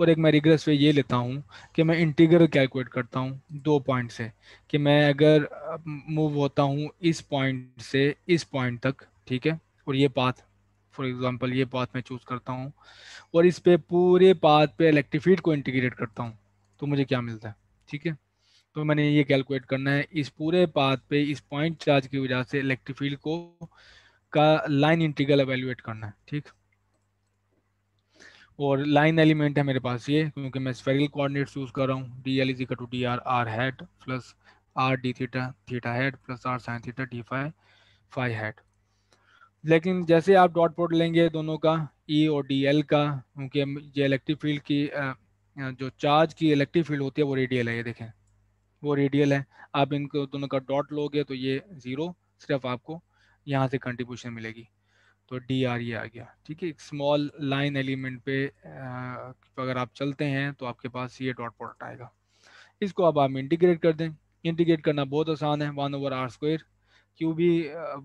और एक मैं रिग्रेस पे ये लेता हूँ कि मैं इंटीग्रल कैलकुलेट करता हूँ दो पॉइंट से कि मैं अगर मूव होता हूँ इस पॉइंट से इस पॉइंट तक ठीक है और ये पाथ फॉर एग्जांपल ये पाथ मैं चूज़ करता हूँ और इस पे पूरे पाथ पे इलेक्ट्रीफीड को इंटीग्रेट करता हूँ तो मुझे क्या मिलता है ठीक है तो मैंने ये कैलकुलेट करना है इस पूरे पाथ पे इस पॉइंट चार्ज की वजह से इलेक्ट्रिक फील्ड को का लाइन इंटीग्रल एवेल्यूएट करना है ठीक और लाइन एलिमेंट है मेरे पास ये क्योंकि मैं स्फेरिकल कोऑर्डिनेट्स यूज़ कर रहा हूँ D L is to D R R hat plus R D theta theta hat plus R sine theta D phi phi hat लेकिन जैसे आप डॉट प्रोडक्ट लेंगे दोनों का ई e और डी एल का क्योंकि ये इलेक्ट्रिक फील्ड की जो चार्ज की इलेक्ट्रिक फील्ड होती है वो रेडियल है ये देखें वो रेडियल है आप इनको दोनों का डॉट लोगे तो ये ज़ीरो सिर्फ आपको यहाँ से कंट्रीब्यूशन मिलेगी तो डी आर ये आ गया ठीक है एक स्मॉल लाइन एलिमेंट पे अगर आप चलते हैं तो आपके पास ये डॉट प्रोडक्ट आएगा इसको अब आप इंटीग्रेट कर दें इंटीग्रेट करना बहुत आसान है वन ओवर आर स्क्वायर क्यों भी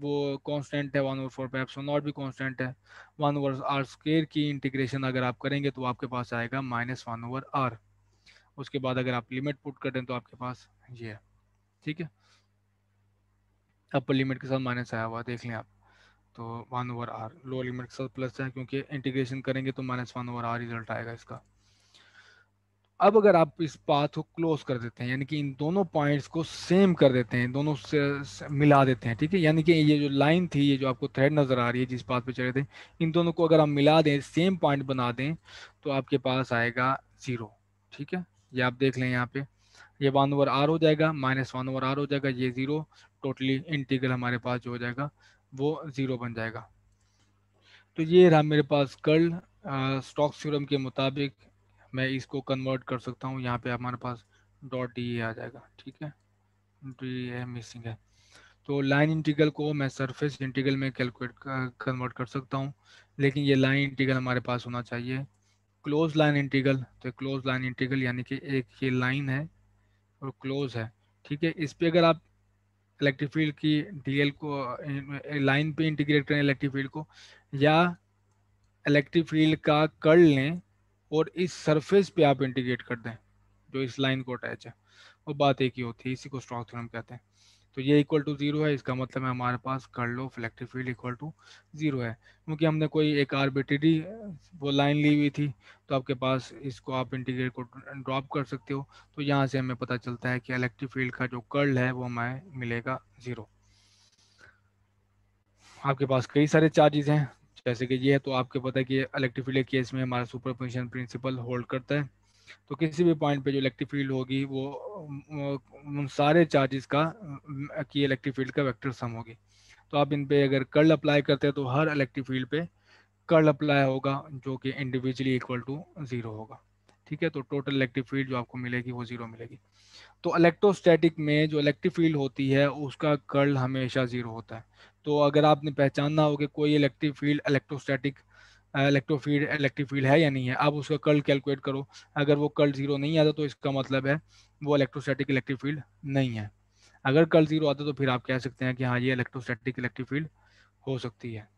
वो कांस्टेंट है वन ओवर फोर पैप्सो नॉट भी कांस्टेंट है वन ओवर आर स्क्वेयर की इंटीग्रेशन अगर आप करेंगे तो आपके पास आएगा माइनस वन ओवर आर उसके बाद अगर आप लिमिट पुट कर दें तो आपके पास ये है ठीक है अपर लिमिट के साथ माइनस आया हुआ देख लें आप तो one over R lower limit के साथ प्लस है क्योंकि इंटीग्रेशन करेंगे तो minus one over R result आएगा इसका अब अगर आप इस पाथ को क्लोज कर देते हैं यानी कि इन दोनों पॉइंट्स को सेम कर देते हैं दोनों से, से मिला देते हैं ठीक है यानी कि ये जो लाइन थी ये जो आपको थ्रेड नज़र आ रही है जिस पाथ पे चढ़े थे इन दोनों को अगर आप मिला दें सेम पॉइंट बना दें तो आपके पास आएगा ज़ीरो ठीक है ये आप देख लें यहाँ पे ये वन ओवर आर हो जाएगा माइनस वन ओवर आर हो जाएगा ये ज़ीरो टोटली इंटीग्रल हमारे पास जो हो जाएगा वो ज़ीरो बन जाएगा तो ये रहा मेरे पास कर्ल स्टॉक सीरम के मुताबिक मैं इसको कन्वर्ट कर सकता हूँ यहाँ पे हमारे पास डॉट डी आ जाएगा ठीक है डी ए मिसिंग है तो लाइन इंटीग्रल को मैं सरफेस इंटीग्रल में कैलकुलेट कन्वर्ट कर सकता हूँ लेकिन ये लाइन इंटीग्रल हमारे पास होना चाहिए क्लोज लाइन इंटीग्रल तो क्लोज लाइन इंटीग्रल यानी कि एक ये लाइन है और क्लोज है ठीक है इस पर अगर आप इलेक्ट्रिक फील्ड की डीएल को लाइन पे इंटीग्रेट करें इलेक्ट्रिक फील्ड को या इलेक्ट्रिक फील्ड का कर लें और इस सरफेस पे आप इंटीग्रेट कर दें जो इस लाइन को अटैच है वो बात एक ही होती है इसी को स्ट्रॉक थ्योरम कहते हैं तो ये इक्वल टू ज़ीरो है इसका मतलब है हमारे पास कर लो फ्लेक्टिव फील्ड इक्वल टू ज़ीरो है क्योंकि हमने कोई एक आरबिटरी वो लाइन ली हुई थी तो आपके पास इसको आप इंटीग्रेट को ड्रॉप कर सकते हो तो यहाँ से हमें पता चलता है कि इलेक्ट्रिक फील्ड का जो कर्ल है वो हमें मिलेगा ज़ीरो आपके पास कई सारे चार्जेस हैं जैसे कि ये है तो आपके पता है कि इलेक्ट्रिक फील्ड केस में हमारा सुपरपोजिशन प्रिंसिपल होल्ड करता है तो किसी भी पॉइंट पे जो इलेक्ट्रिक फील्ड होगी वो उन सारे चार्जेस का की इलेक्ट्रिक फील्ड का वेक्टर सम होगी तो आप इन पे अगर कर्ल अप्लाई करते हैं तो हर इलेक्ट्रिक फील्ड पे कर्ल अप्लाई होगा जो कि इंडिविजुअली इक्वल टू ज़ीरो होगा ठीक है तो टोटल इलेक्ट्रिक फील्ड जो आपको मिलेगी वो ज़ीरो मिलेगी तो इलेक्ट्रोस्टैटिक में जो इलेक्ट्रिक फील्ड होती है उसका कर्ल हमेशा ज़ीरो होता है तो अगर आपने पहचानना हो कि कोई electric field electrostatic electrofield electric field है या नहीं है आप उसका कर्ल कैलकुलेट करो अगर वो कर्ल जीरो नहीं आता तो इसका मतलब है वो इलेक्ट्रोस्टैटिक इलेक्ट्रिक फील्ड नहीं है अगर कर्ल जीरो आता तो फिर आप कह सकते हैं कि हाँ ये इलेक्ट्रोस्टैटिक इलेक्ट्रिक फील्ड हो सकती है